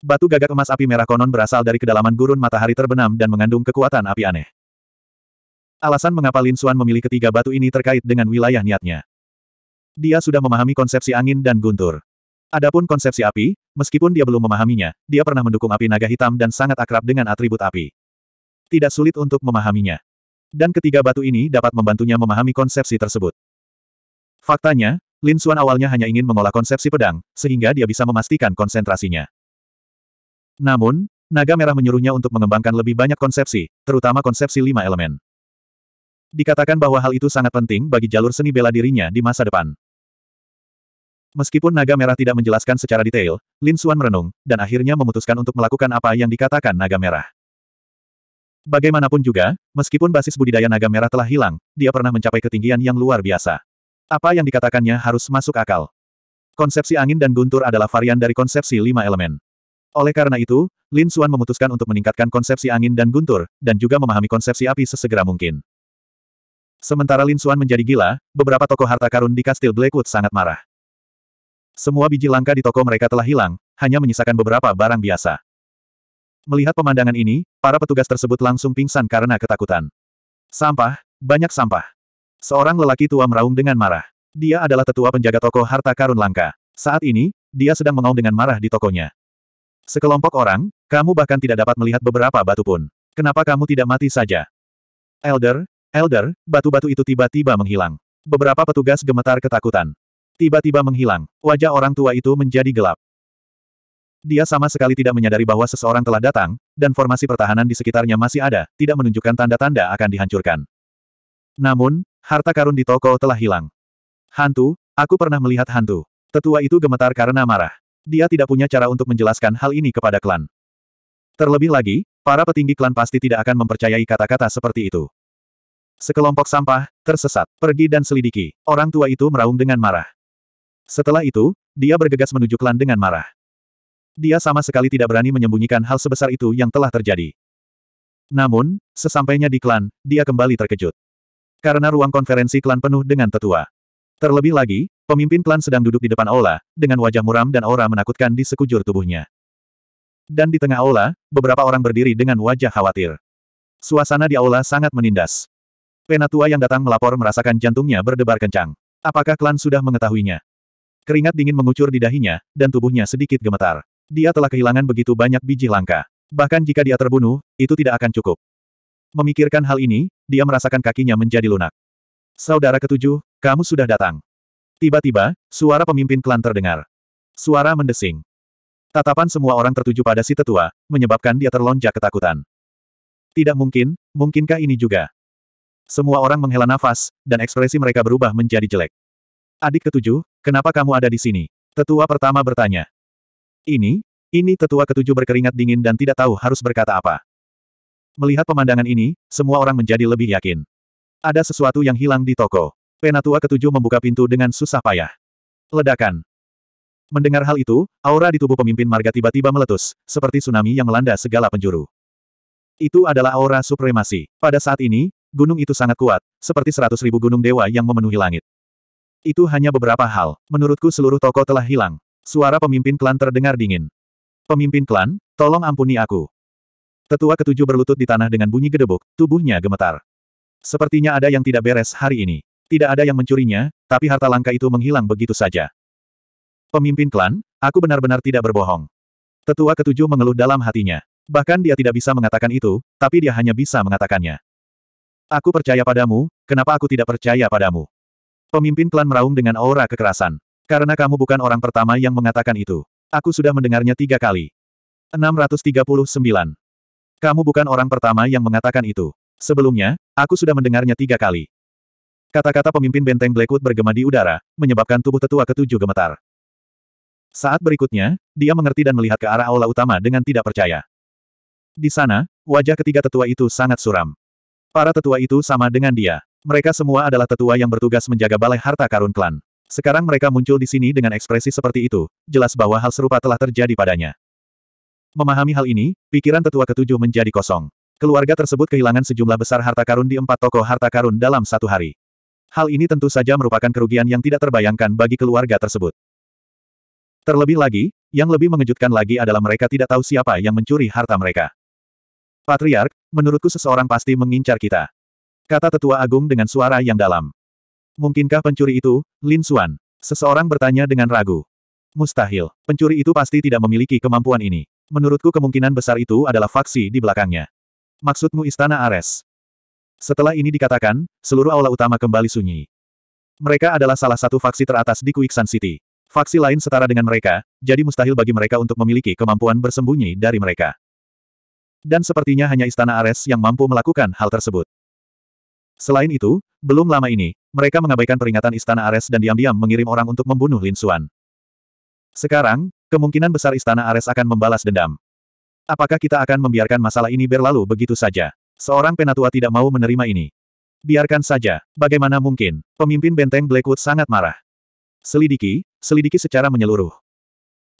Batu gagak emas api merah konon berasal dari kedalaman gurun matahari terbenam dan mengandung kekuatan api aneh. Alasan mengapa Lin Xuan memilih ketiga batu ini terkait dengan wilayah niatnya. Dia sudah memahami konsepsi angin dan guntur. Adapun konsepsi api, meskipun dia belum memahaminya, dia pernah mendukung api naga hitam dan sangat akrab dengan atribut api. Tidak sulit untuk memahaminya. Dan ketiga batu ini dapat membantunya memahami konsepsi tersebut. Faktanya, Lin Xuan awalnya hanya ingin mengolah konsepsi pedang, sehingga dia bisa memastikan konsentrasinya. Namun, naga merah menyuruhnya untuk mengembangkan lebih banyak konsepsi, terutama konsepsi lima elemen. Dikatakan bahwa hal itu sangat penting bagi jalur seni bela dirinya di masa depan. Meskipun naga merah tidak menjelaskan secara detail, Lin Xuan merenung, dan akhirnya memutuskan untuk melakukan apa yang dikatakan naga merah. Bagaimanapun juga, meskipun basis budidaya naga merah telah hilang, dia pernah mencapai ketinggian yang luar biasa. Apa yang dikatakannya harus masuk akal. Konsepsi angin dan guntur adalah varian dari konsepsi lima elemen. Oleh karena itu, Lin Xuan memutuskan untuk meningkatkan konsepsi angin dan guntur, dan juga memahami konsepsi api sesegera mungkin. Sementara Lin Xuan menjadi gila, beberapa tokoh harta karun di Kastil Blackwood sangat marah. Semua biji langka di toko mereka telah hilang, hanya menyisakan beberapa barang biasa. Melihat pemandangan ini, para petugas tersebut langsung pingsan karena ketakutan. Sampah, banyak sampah. Seorang lelaki tua meraung dengan marah. Dia adalah tetua penjaga toko harta karun langka. Saat ini, dia sedang mengaum dengan marah di tokonya. Sekelompok orang, kamu bahkan tidak dapat melihat beberapa batu pun. Kenapa kamu tidak mati saja? Elder, Elder, batu-batu itu tiba-tiba menghilang. Beberapa petugas gemetar ketakutan. Tiba-tiba menghilang, wajah orang tua itu menjadi gelap. Dia sama sekali tidak menyadari bahwa seseorang telah datang, dan formasi pertahanan di sekitarnya masih ada, tidak menunjukkan tanda-tanda akan dihancurkan. Namun, harta karun di toko telah hilang. Hantu, aku pernah melihat hantu. Tetua itu gemetar karena marah. Dia tidak punya cara untuk menjelaskan hal ini kepada klan. Terlebih lagi, para petinggi klan pasti tidak akan mempercayai kata-kata seperti itu. Sekelompok sampah, tersesat, pergi dan selidiki. Orang tua itu meraung dengan marah. Setelah itu, dia bergegas menuju klan dengan marah. Dia sama sekali tidak berani menyembunyikan hal sebesar itu yang telah terjadi. Namun, sesampainya di klan, dia kembali terkejut. Karena ruang konferensi klan penuh dengan tetua. Terlebih lagi, pemimpin klan sedang duduk di depan aula, dengan wajah muram dan aura menakutkan di sekujur tubuhnya. Dan di tengah aula, beberapa orang berdiri dengan wajah khawatir. Suasana di aula sangat menindas. Penatua yang datang melapor merasakan jantungnya berdebar kencang. Apakah klan sudah mengetahuinya? Keringat dingin mengucur di dahinya, dan tubuhnya sedikit gemetar. Dia telah kehilangan begitu banyak biji langka. Bahkan jika dia terbunuh, itu tidak akan cukup. Memikirkan hal ini, dia merasakan kakinya menjadi lunak. Saudara ketujuh, kamu sudah datang. Tiba-tiba, suara pemimpin klan terdengar. Suara mendesing. Tatapan semua orang tertuju pada si tetua, menyebabkan dia terlonjak ketakutan. Tidak mungkin, mungkinkah ini juga? Semua orang menghela nafas, dan ekspresi mereka berubah menjadi jelek. Adik ketujuh, kenapa kamu ada di sini? Tetua pertama bertanya. Ini, ini tetua ketujuh berkeringat dingin dan tidak tahu harus berkata apa. Melihat pemandangan ini, semua orang menjadi lebih yakin. Ada sesuatu yang hilang di toko. Penatua ketujuh membuka pintu dengan susah payah. Ledakan. Mendengar hal itu, aura di tubuh pemimpin marga tiba-tiba meletus, seperti tsunami yang melanda segala penjuru. Itu adalah aura supremasi. Pada saat ini, gunung itu sangat kuat, seperti seratus ribu gunung dewa yang memenuhi langit. Itu hanya beberapa hal. Menurutku seluruh toko telah hilang. Suara pemimpin klan terdengar dingin. Pemimpin klan, tolong ampuni aku. Tetua ketujuh berlutut di tanah dengan bunyi gedebuk, tubuhnya gemetar. Sepertinya ada yang tidak beres hari ini. Tidak ada yang mencurinya, tapi harta langka itu menghilang begitu saja. Pemimpin klan, aku benar-benar tidak berbohong. Tetua ketujuh mengeluh dalam hatinya. Bahkan dia tidak bisa mengatakan itu, tapi dia hanya bisa mengatakannya. Aku percaya padamu, kenapa aku tidak percaya padamu? Pemimpin klan meraung dengan aura kekerasan. Karena kamu bukan orang pertama yang mengatakan itu. Aku sudah mendengarnya tiga kali. 639. Kamu bukan orang pertama yang mengatakan itu. Sebelumnya, aku sudah mendengarnya tiga kali. Kata-kata pemimpin benteng Blackwood bergema di udara, menyebabkan tubuh tetua ketujuh gemetar. Saat berikutnya, dia mengerti dan melihat ke arah aula utama dengan tidak percaya. Di sana, wajah ketiga tetua itu sangat suram. Para tetua itu sama dengan dia. Mereka semua adalah tetua yang bertugas menjaga balai harta karun klan. Sekarang mereka muncul di sini dengan ekspresi seperti itu, jelas bahwa hal serupa telah terjadi padanya. Memahami hal ini, pikiran tetua ketujuh menjadi kosong. Keluarga tersebut kehilangan sejumlah besar harta karun di empat toko harta karun dalam satu hari. Hal ini tentu saja merupakan kerugian yang tidak terbayangkan bagi keluarga tersebut. Terlebih lagi, yang lebih mengejutkan lagi adalah mereka tidak tahu siapa yang mencuri harta mereka. Patriark, menurutku seseorang pasti mengincar kita. Kata tetua agung dengan suara yang dalam. Mungkinkah pencuri itu, Lin Xuan? Seseorang bertanya dengan ragu. Mustahil. Pencuri itu pasti tidak memiliki kemampuan ini. Menurutku kemungkinan besar itu adalah faksi di belakangnya. Maksudmu Istana Ares? Setelah ini dikatakan, seluruh aula utama kembali sunyi. Mereka adalah salah satu faksi teratas di Kuiksan City. Faksi lain setara dengan mereka, jadi mustahil bagi mereka untuk memiliki kemampuan bersembunyi dari mereka. Dan sepertinya hanya istana Ares yang mampu melakukan hal tersebut. Selain itu, belum lama ini, mereka mengabaikan peringatan istana Ares dan diam-diam mengirim orang untuk membunuh Lin Xuan. Sekarang, kemungkinan besar istana Ares akan membalas dendam. Apakah kita akan membiarkan masalah ini berlalu begitu saja? Seorang penatua tidak mau menerima ini. Biarkan saja, bagaimana mungkin, pemimpin benteng Blackwood sangat marah. Selidiki, selidiki secara menyeluruh.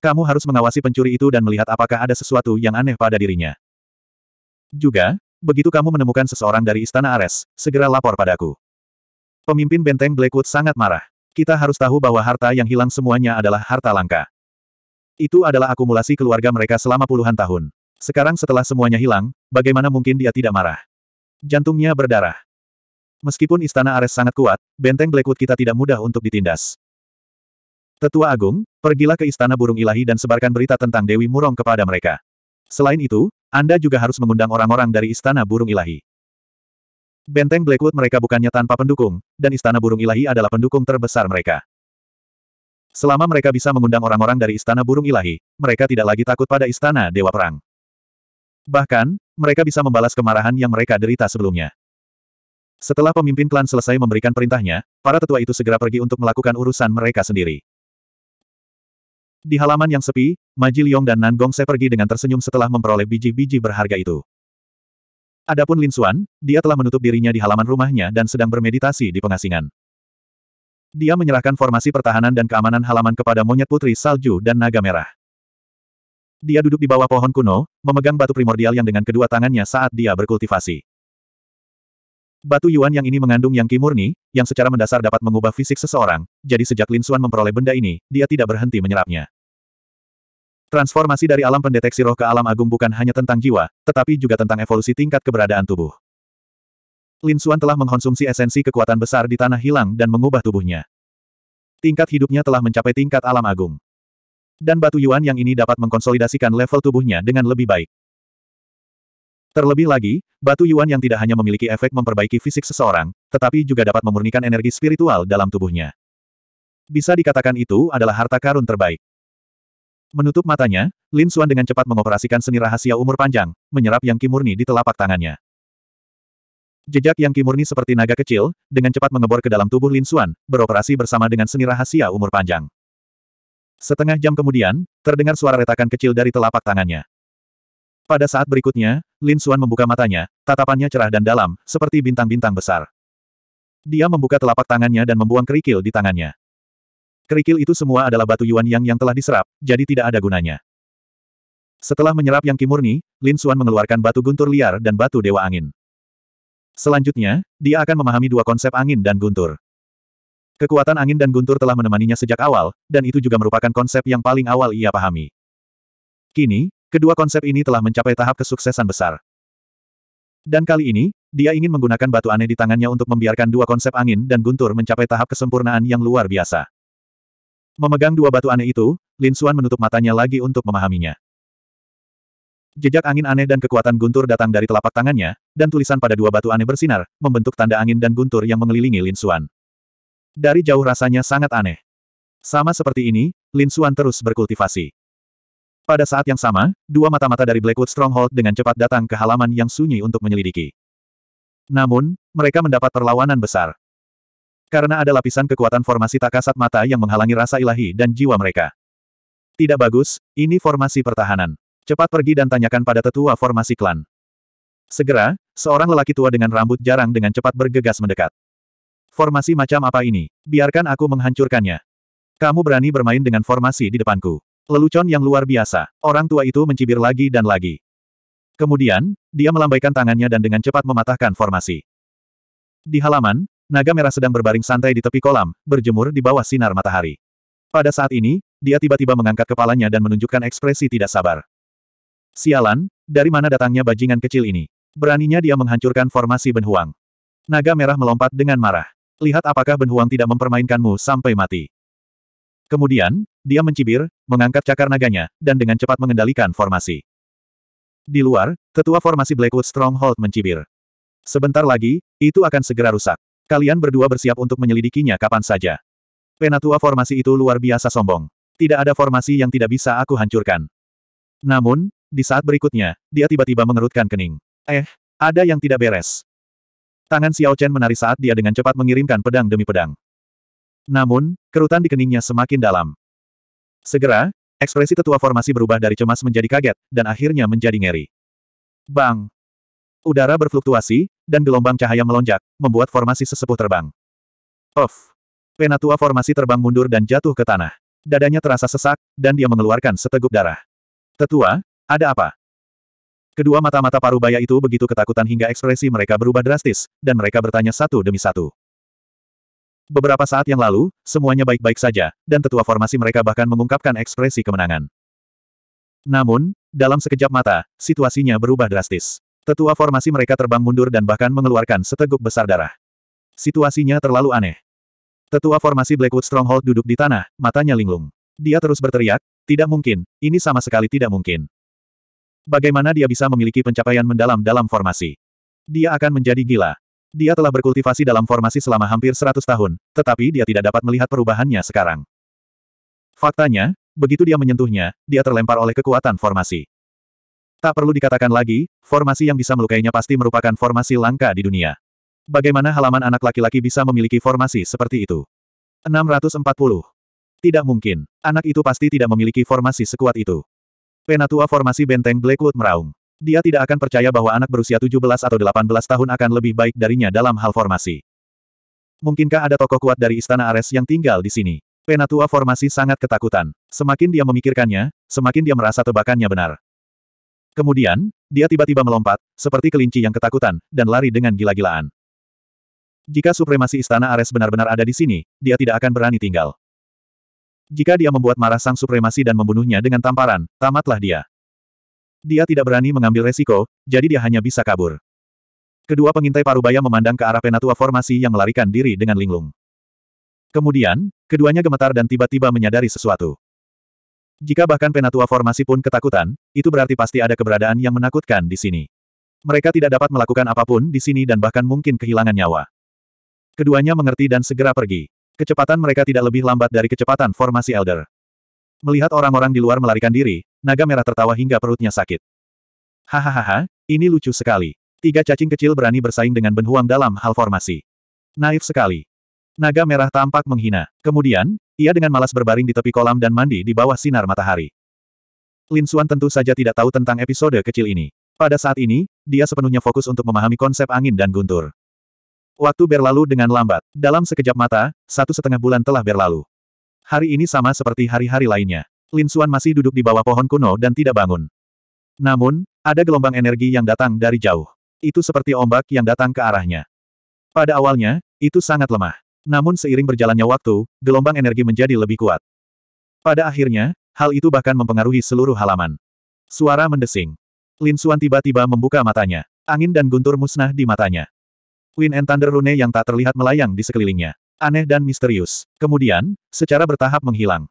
Kamu harus mengawasi pencuri itu dan melihat apakah ada sesuatu yang aneh pada dirinya. Juga, begitu kamu menemukan seseorang dari Istana Ares, segera lapor padaku. Pemimpin benteng Blackwood sangat marah. Kita harus tahu bahwa harta yang hilang semuanya adalah harta langka. Itu adalah akumulasi keluarga mereka selama puluhan tahun. Sekarang setelah semuanya hilang, bagaimana mungkin dia tidak marah? Jantungnya berdarah. Meskipun istana Ares sangat kuat, benteng Blackwood kita tidak mudah untuk ditindas. Tetua Agung, pergilah ke istana burung ilahi dan sebarkan berita tentang Dewi Murong kepada mereka. Selain itu, anda juga harus mengundang orang-orang dari Istana Burung Ilahi. Benteng Blackwood mereka bukannya tanpa pendukung, dan Istana Burung Ilahi adalah pendukung terbesar mereka. Selama mereka bisa mengundang orang-orang dari Istana Burung Ilahi, mereka tidak lagi takut pada Istana Dewa Perang. Bahkan, mereka bisa membalas kemarahan yang mereka derita sebelumnya. Setelah pemimpin klan selesai memberikan perintahnya, para tetua itu segera pergi untuk melakukan urusan mereka sendiri. Di halaman yang sepi, Maji Liong dan Nan Gongse pergi dengan tersenyum setelah memperoleh biji-biji berharga itu. Adapun Lin Xuan, dia telah menutup dirinya di halaman rumahnya dan sedang bermeditasi di pengasingan. Dia menyerahkan formasi pertahanan dan keamanan halaman kepada monyet putri salju dan naga merah. Dia duduk di bawah pohon kuno, memegang batu primordial yang dengan kedua tangannya saat dia berkultivasi. Batu Yuan yang ini mengandung yang kimurni, yang secara mendasar dapat mengubah fisik seseorang, jadi sejak Lin Xuan memperoleh benda ini, dia tidak berhenti menyerapnya. Transformasi dari alam pendeteksi roh ke alam agung bukan hanya tentang jiwa, tetapi juga tentang evolusi tingkat keberadaan tubuh. Lin Xuan telah mengkonsumsi esensi kekuatan besar di tanah hilang dan mengubah tubuhnya. Tingkat hidupnya telah mencapai tingkat alam agung. Dan batu yuan yang ini dapat mengkonsolidasikan level tubuhnya dengan lebih baik. Terlebih lagi, batu yuan yang tidak hanya memiliki efek memperbaiki fisik seseorang, tetapi juga dapat memurnikan energi spiritual dalam tubuhnya. Bisa dikatakan itu adalah harta karun terbaik. Menutup matanya, Lin Xuan dengan cepat mengoperasikan seni rahasia umur panjang, menyerap yang kimurni di telapak tangannya. Jejak yang kimurni seperti naga kecil, dengan cepat mengebor ke dalam tubuh Lin Xuan, beroperasi bersama dengan seni rahasia umur panjang. Setengah jam kemudian, terdengar suara retakan kecil dari telapak tangannya. Pada saat berikutnya, Lin Xuan membuka matanya, tatapannya cerah dan dalam, seperti bintang-bintang besar. Dia membuka telapak tangannya dan membuang kerikil di tangannya. Kerikil itu semua adalah batu Yuan Yang yang telah diserap, jadi tidak ada gunanya. Setelah menyerap yang kimurni, Lin Xuan mengeluarkan batu guntur liar dan batu dewa angin. Selanjutnya, dia akan memahami dua konsep angin dan guntur. Kekuatan angin dan guntur telah menemaninya sejak awal, dan itu juga merupakan konsep yang paling awal ia pahami. Kini, kedua konsep ini telah mencapai tahap kesuksesan besar. Dan kali ini, dia ingin menggunakan batu aneh di tangannya untuk membiarkan dua konsep angin dan guntur mencapai tahap kesempurnaan yang luar biasa. Memegang dua batu aneh itu, Lin Xuan menutup matanya lagi untuk memahaminya. Jejak angin aneh dan kekuatan guntur datang dari telapak tangannya, dan tulisan pada dua batu aneh bersinar, membentuk tanda angin dan guntur yang mengelilingi Lin Xuan. Dari jauh rasanya sangat aneh. Sama seperti ini, Lin Xuan terus berkultivasi. Pada saat yang sama, dua mata-mata dari Blackwood Stronghold dengan cepat datang ke halaman yang sunyi untuk menyelidiki. Namun, mereka mendapat perlawanan besar. Karena ada lapisan kekuatan formasi tak kasat mata yang menghalangi rasa ilahi dan jiwa mereka. Tidak bagus, ini formasi pertahanan. Cepat pergi dan tanyakan pada tetua formasi klan. Segera, seorang lelaki tua dengan rambut jarang dengan cepat bergegas mendekat. Formasi macam apa ini? Biarkan aku menghancurkannya. Kamu berani bermain dengan formasi di depanku. Lelucon yang luar biasa. Orang tua itu mencibir lagi dan lagi. Kemudian, dia melambaikan tangannya dan dengan cepat mematahkan formasi. Di halaman, naga merah sedang berbaring santai di tepi kolam, berjemur di bawah sinar matahari. Pada saat ini, dia tiba-tiba mengangkat kepalanya dan menunjukkan ekspresi tidak sabar. Sialan, dari mana datangnya bajingan kecil ini? Beraninya dia menghancurkan formasi Benhuang. Naga merah melompat dengan marah. Lihat apakah Benhuang tidak mempermainkanmu sampai mati. Kemudian, dia mencibir, mengangkat cakar naganya, dan dengan cepat mengendalikan formasi. Di luar, tetua formasi Blackwood Stronghold mencibir. Sebentar lagi, itu akan segera rusak. Kalian berdua bersiap untuk menyelidikinya kapan saja. Penatua formasi itu luar biasa sombong. Tidak ada formasi yang tidak bisa aku hancurkan. Namun, di saat berikutnya, dia tiba-tiba mengerutkan kening. Eh, ada yang tidak beres. Tangan Xiao Chen menari saat dia dengan cepat mengirimkan pedang demi pedang. Namun, kerutan di keningnya semakin dalam. Segera, ekspresi tetua formasi berubah dari cemas menjadi kaget, dan akhirnya menjadi ngeri. Bang! Udara berfluktuasi, dan gelombang cahaya melonjak, membuat formasi sesepuh terbang. Off! Penatua formasi terbang mundur dan jatuh ke tanah. Dadanya terasa sesak, dan dia mengeluarkan seteguk darah. Tetua, ada apa? Kedua mata-mata parubaya itu begitu ketakutan hingga ekspresi mereka berubah drastis, dan mereka bertanya satu demi satu. Beberapa saat yang lalu, semuanya baik-baik saja, dan tetua formasi mereka bahkan mengungkapkan ekspresi kemenangan. Namun, dalam sekejap mata, situasinya berubah drastis. Tetua formasi mereka terbang mundur dan bahkan mengeluarkan seteguk besar darah. Situasinya terlalu aneh. Tetua formasi Blackwood Stronghold duduk di tanah, matanya linglung. Dia terus berteriak, tidak mungkin, ini sama sekali tidak mungkin. Bagaimana dia bisa memiliki pencapaian mendalam dalam formasi? Dia akan menjadi gila. Dia telah berkultivasi dalam formasi selama hampir 100 tahun, tetapi dia tidak dapat melihat perubahannya sekarang. Faktanya, begitu dia menyentuhnya, dia terlempar oleh kekuatan formasi. Tak perlu dikatakan lagi, formasi yang bisa melukainya pasti merupakan formasi langka di dunia. Bagaimana halaman anak laki-laki bisa memiliki formasi seperti itu? 640. Tidak mungkin. Anak itu pasti tidak memiliki formasi sekuat itu. Penatua formasi benteng Blackwood meraung. Dia tidak akan percaya bahwa anak berusia 17 atau 18 tahun akan lebih baik darinya dalam hal formasi. Mungkinkah ada tokoh kuat dari Istana Ares yang tinggal di sini? Penatua formasi sangat ketakutan. Semakin dia memikirkannya, semakin dia merasa tebakannya benar. Kemudian, dia tiba-tiba melompat, seperti kelinci yang ketakutan, dan lari dengan gila-gilaan. Jika supremasi istana Ares benar-benar ada di sini, dia tidak akan berani tinggal. Jika dia membuat marah sang supremasi dan membunuhnya dengan tamparan, tamatlah dia. Dia tidak berani mengambil resiko, jadi dia hanya bisa kabur. Kedua pengintai parubaya memandang ke arah penatua formasi yang melarikan diri dengan linglung. Kemudian, keduanya gemetar dan tiba-tiba menyadari sesuatu. Jika bahkan penatua formasi pun ketakutan, itu berarti pasti ada keberadaan yang menakutkan di sini. Mereka tidak dapat melakukan apapun di sini dan bahkan mungkin kehilangan nyawa. Keduanya mengerti dan segera pergi. Kecepatan mereka tidak lebih lambat dari kecepatan formasi Elder. Melihat orang-orang di luar melarikan diri, naga merah tertawa hingga perutnya sakit. Hahaha, ini lucu sekali. Tiga cacing kecil berani bersaing dengan benhuang dalam hal formasi. Naif sekali. Naga merah tampak menghina. Kemudian, ia dengan malas berbaring di tepi kolam dan mandi di bawah sinar matahari. Lin Xuan tentu saja tidak tahu tentang episode kecil ini. Pada saat ini, dia sepenuhnya fokus untuk memahami konsep angin dan guntur. Waktu berlalu dengan lambat. Dalam sekejap mata, satu setengah bulan telah berlalu. Hari ini sama seperti hari-hari lainnya. Lin Xuan masih duduk di bawah pohon kuno dan tidak bangun. Namun, ada gelombang energi yang datang dari jauh. Itu seperti ombak yang datang ke arahnya. Pada awalnya, itu sangat lemah. Namun seiring berjalannya waktu, gelombang energi menjadi lebih kuat. Pada akhirnya, hal itu bahkan mempengaruhi seluruh halaman. Suara mendesing. Lin Xuan tiba-tiba membuka matanya. Angin dan guntur musnah di matanya. Queen and Thunder Rune yang tak terlihat melayang di sekelilingnya. Aneh dan misterius. Kemudian, secara bertahap menghilang.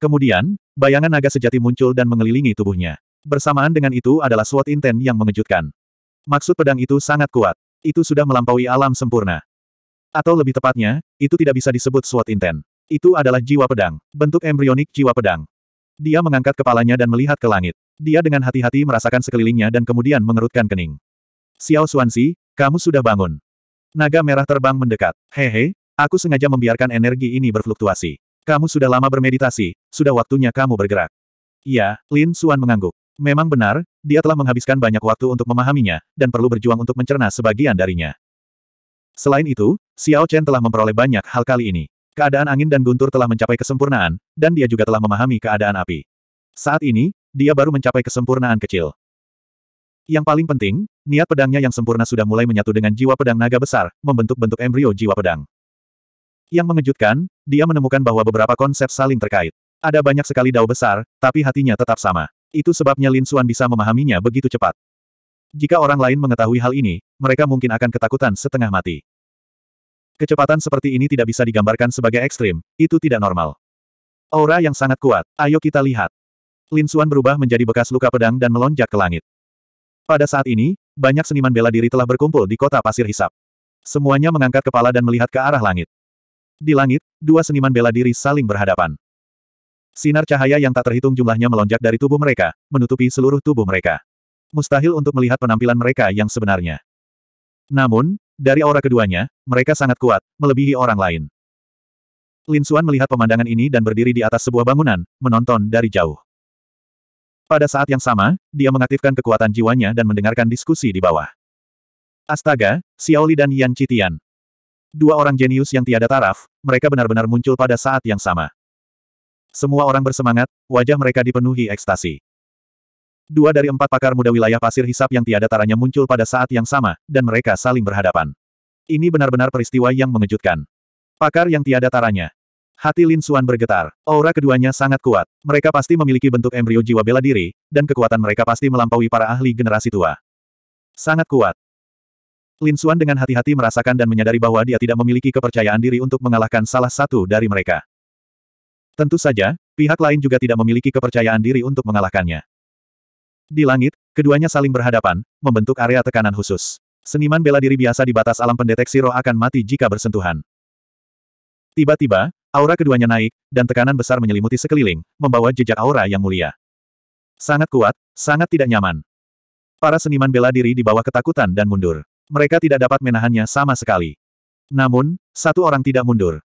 Kemudian, bayangan naga sejati muncul dan mengelilingi tubuhnya. Bersamaan dengan itu adalah SWAT Inten yang mengejutkan. Maksud pedang itu sangat kuat. Itu sudah melampaui alam sempurna. Atau lebih tepatnya, itu tidak bisa disebut SWOT intent. Itu adalah jiwa pedang, bentuk embrionik jiwa pedang. Dia mengangkat kepalanya dan melihat ke langit. Dia dengan hati-hati merasakan sekelilingnya dan kemudian mengerutkan kening. Xiao Xuanxi, kamu sudah bangun. Naga merah terbang mendekat. Hehe, aku sengaja membiarkan energi ini berfluktuasi. Kamu sudah lama bermeditasi, sudah waktunya kamu bergerak. Iya, Lin Xuan mengangguk. Memang benar, dia telah menghabiskan banyak waktu untuk memahaminya, dan perlu berjuang untuk mencerna sebagian darinya. Selain itu, Xiao Chen telah memperoleh banyak hal kali ini. Keadaan angin dan guntur telah mencapai kesempurnaan, dan dia juga telah memahami keadaan api. Saat ini, dia baru mencapai kesempurnaan kecil. Yang paling penting, niat pedangnya yang sempurna sudah mulai menyatu dengan jiwa pedang naga besar, membentuk bentuk embrio jiwa pedang. Yang mengejutkan, dia menemukan bahwa beberapa konsep saling terkait. Ada banyak sekali dao besar, tapi hatinya tetap sama. Itu sebabnya Lin Xuan bisa memahaminya begitu cepat. Jika orang lain mengetahui hal ini, mereka mungkin akan ketakutan setengah mati. Kecepatan seperti ini tidak bisa digambarkan sebagai ekstrim, itu tidak normal. Aura yang sangat kuat, ayo kita lihat. Lin Xuan berubah menjadi bekas luka pedang dan melonjak ke langit. Pada saat ini, banyak seniman bela diri telah berkumpul di kota pasir hisap. Semuanya mengangkat kepala dan melihat ke arah langit. Di langit, dua seniman bela diri saling berhadapan. Sinar cahaya yang tak terhitung jumlahnya melonjak dari tubuh mereka, menutupi seluruh tubuh mereka. Mustahil untuk melihat penampilan mereka yang sebenarnya. Namun, dari aura keduanya, mereka sangat kuat, melebihi orang lain. Lin Xuan melihat pemandangan ini dan berdiri di atas sebuah bangunan, menonton dari jauh. Pada saat yang sama, dia mengaktifkan kekuatan jiwanya dan mendengarkan diskusi di bawah. Astaga, Xiaoli dan Yan Citian, Dua orang jenius yang tiada taraf, mereka benar-benar muncul pada saat yang sama. Semua orang bersemangat, wajah mereka dipenuhi ekstasi. Dua dari empat pakar muda wilayah pasir hisap yang tiada taranya muncul pada saat yang sama, dan mereka saling berhadapan. Ini benar-benar peristiwa yang mengejutkan. Pakar yang tiada taranya. Hati Lin Suan bergetar. Aura keduanya sangat kuat. Mereka pasti memiliki bentuk embrio jiwa bela diri, dan kekuatan mereka pasti melampaui para ahli generasi tua. Sangat kuat. Lin Suan dengan hati-hati merasakan dan menyadari bahwa dia tidak memiliki kepercayaan diri untuk mengalahkan salah satu dari mereka. Tentu saja, pihak lain juga tidak memiliki kepercayaan diri untuk mengalahkannya. Di langit, keduanya saling berhadapan, membentuk area tekanan khusus. Seniman bela diri biasa di batas alam pendeteksi roh akan mati jika bersentuhan. Tiba-tiba, aura keduanya naik, dan tekanan besar menyelimuti sekeliling, membawa jejak aura yang mulia. Sangat kuat, sangat tidak nyaman. Para seniman bela diri di bawah ketakutan dan mundur. Mereka tidak dapat menahannya sama sekali. Namun, satu orang tidak mundur.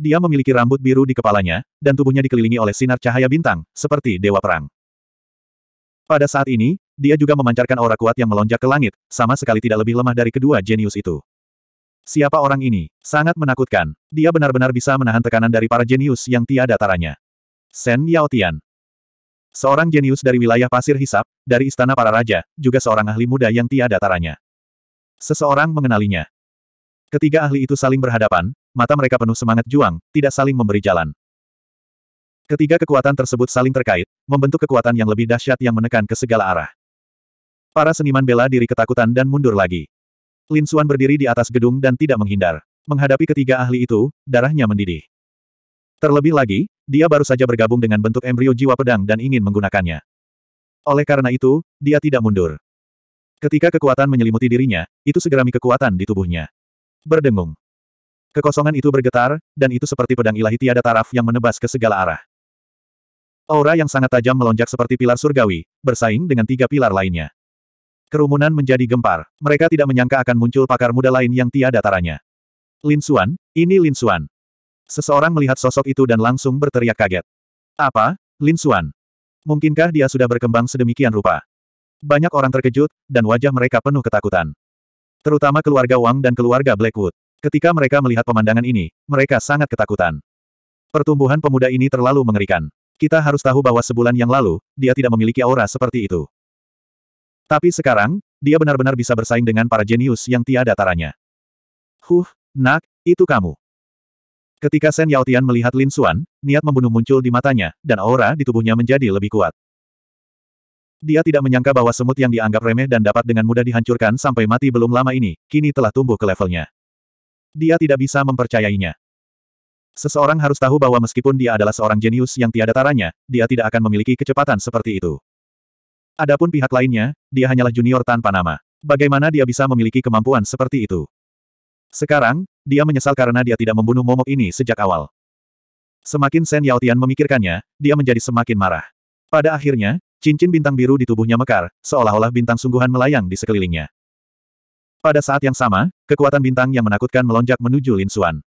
Dia memiliki rambut biru di kepalanya, dan tubuhnya dikelilingi oleh sinar cahaya bintang, seperti dewa perang. Pada saat ini, dia juga memancarkan aura kuat yang melonjak ke langit, sama sekali tidak lebih lemah dari kedua jenius itu. Siapa orang ini? Sangat menakutkan. Dia benar-benar bisa menahan tekanan dari para jenius yang tiada taranya. Sen Yao Tian, Seorang jenius dari wilayah pasir hisap, dari istana para raja, juga seorang ahli muda yang tiada taranya. Seseorang mengenalinya. Ketiga ahli itu saling berhadapan, mata mereka penuh semangat juang, tidak saling memberi jalan. Ketiga kekuatan tersebut saling terkait, membentuk kekuatan yang lebih dahsyat yang menekan ke segala arah. Para seniman bela diri ketakutan dan mundur lagi. Lin Suan berdiri di atas gedung dan tidak menghindar. Menghadapi ketiga ahli itu, darahnya mendidih. Terlebih lagi, dia baru saja bergabung dengan bentuk embrio jiwa pedang dan ingin menggunakannya. Oleh karena itu, dia tidak mundur. Ketika kekuatan menyelimuti dirinya, itu segera mi kekuatan di tubuhnya. Berdengung. Kekosongan itu bergetar, dan itu seperti pedang ilahi tiada taraf yang menebas ke segala arah. Aura yang sangat tajam melonjak seperti pilar surgawi, bersaing dengan tiga pilar lainnya. Kerumunan menjadi gempar. Mereka tidak menyangka akan muncul pakar muda lain yang tiada taranya. Lin Xuan, ini Lin Xuan. Seseorang melihat sosok itu dan langsung berteriak kaget. Apa? Lin Xuan? Mungkinkah dia sudah berkembang sedemikian rupa? Banyak orang terkejut, dan wajah mereka penuh ketakutan. Terutama keluarga Wang dan keluarga Blackwood. Ketika mereka melihat pemandangan ini, mereka sangat ketakutan. Pertumbuhan pemuda ini terlalu mengerikan. Kita harus tahu bahwa sebulan yang lalu, dia tidak memiliki aura seperti itu. Tapi sekarang, dia benar-benar bisa bersaing dengan para jenius yang tiada taranya. Huh, nak, itu kamu. Ketika Sen Yao Tian melihat Lin Xuan, niat membunuh muncul di matanya, dan aura di tubuhnya menjadi lebih kuat. Dia tidak menyangka bahwa semut yang dianggap remeh dan dapat dengan mudah dihancurkan sampai mati belum lama ini, kini telah tumbuh ke levelnya. Dia tidak bisa mempercayainya. Seseorang harus tahu bahwa meskipun dia adalah seorang jenius yang tiada taranya, dia tidak akan memiliki kecepatan seperti itu. Adapun pihak lainnya, dia hanyalah junior tanpa nama. Bagaimana dia bisa memiliki kemampuan seperti itu? Sekarang, dia menyesal karena dia tidak membunuh momok ini sejak awal. Semakin Sen Yaotian memikirkannya, dia menjadi semakin marah. Pada akhirnya, cincin bintang biru di tubuhnya mekar, seolah-olah bintang sungguhan melayang di sekelilingnya. Pada saat yang sama, kekuatan bintang yang menakutkan melonjak menuju Lin Xuan.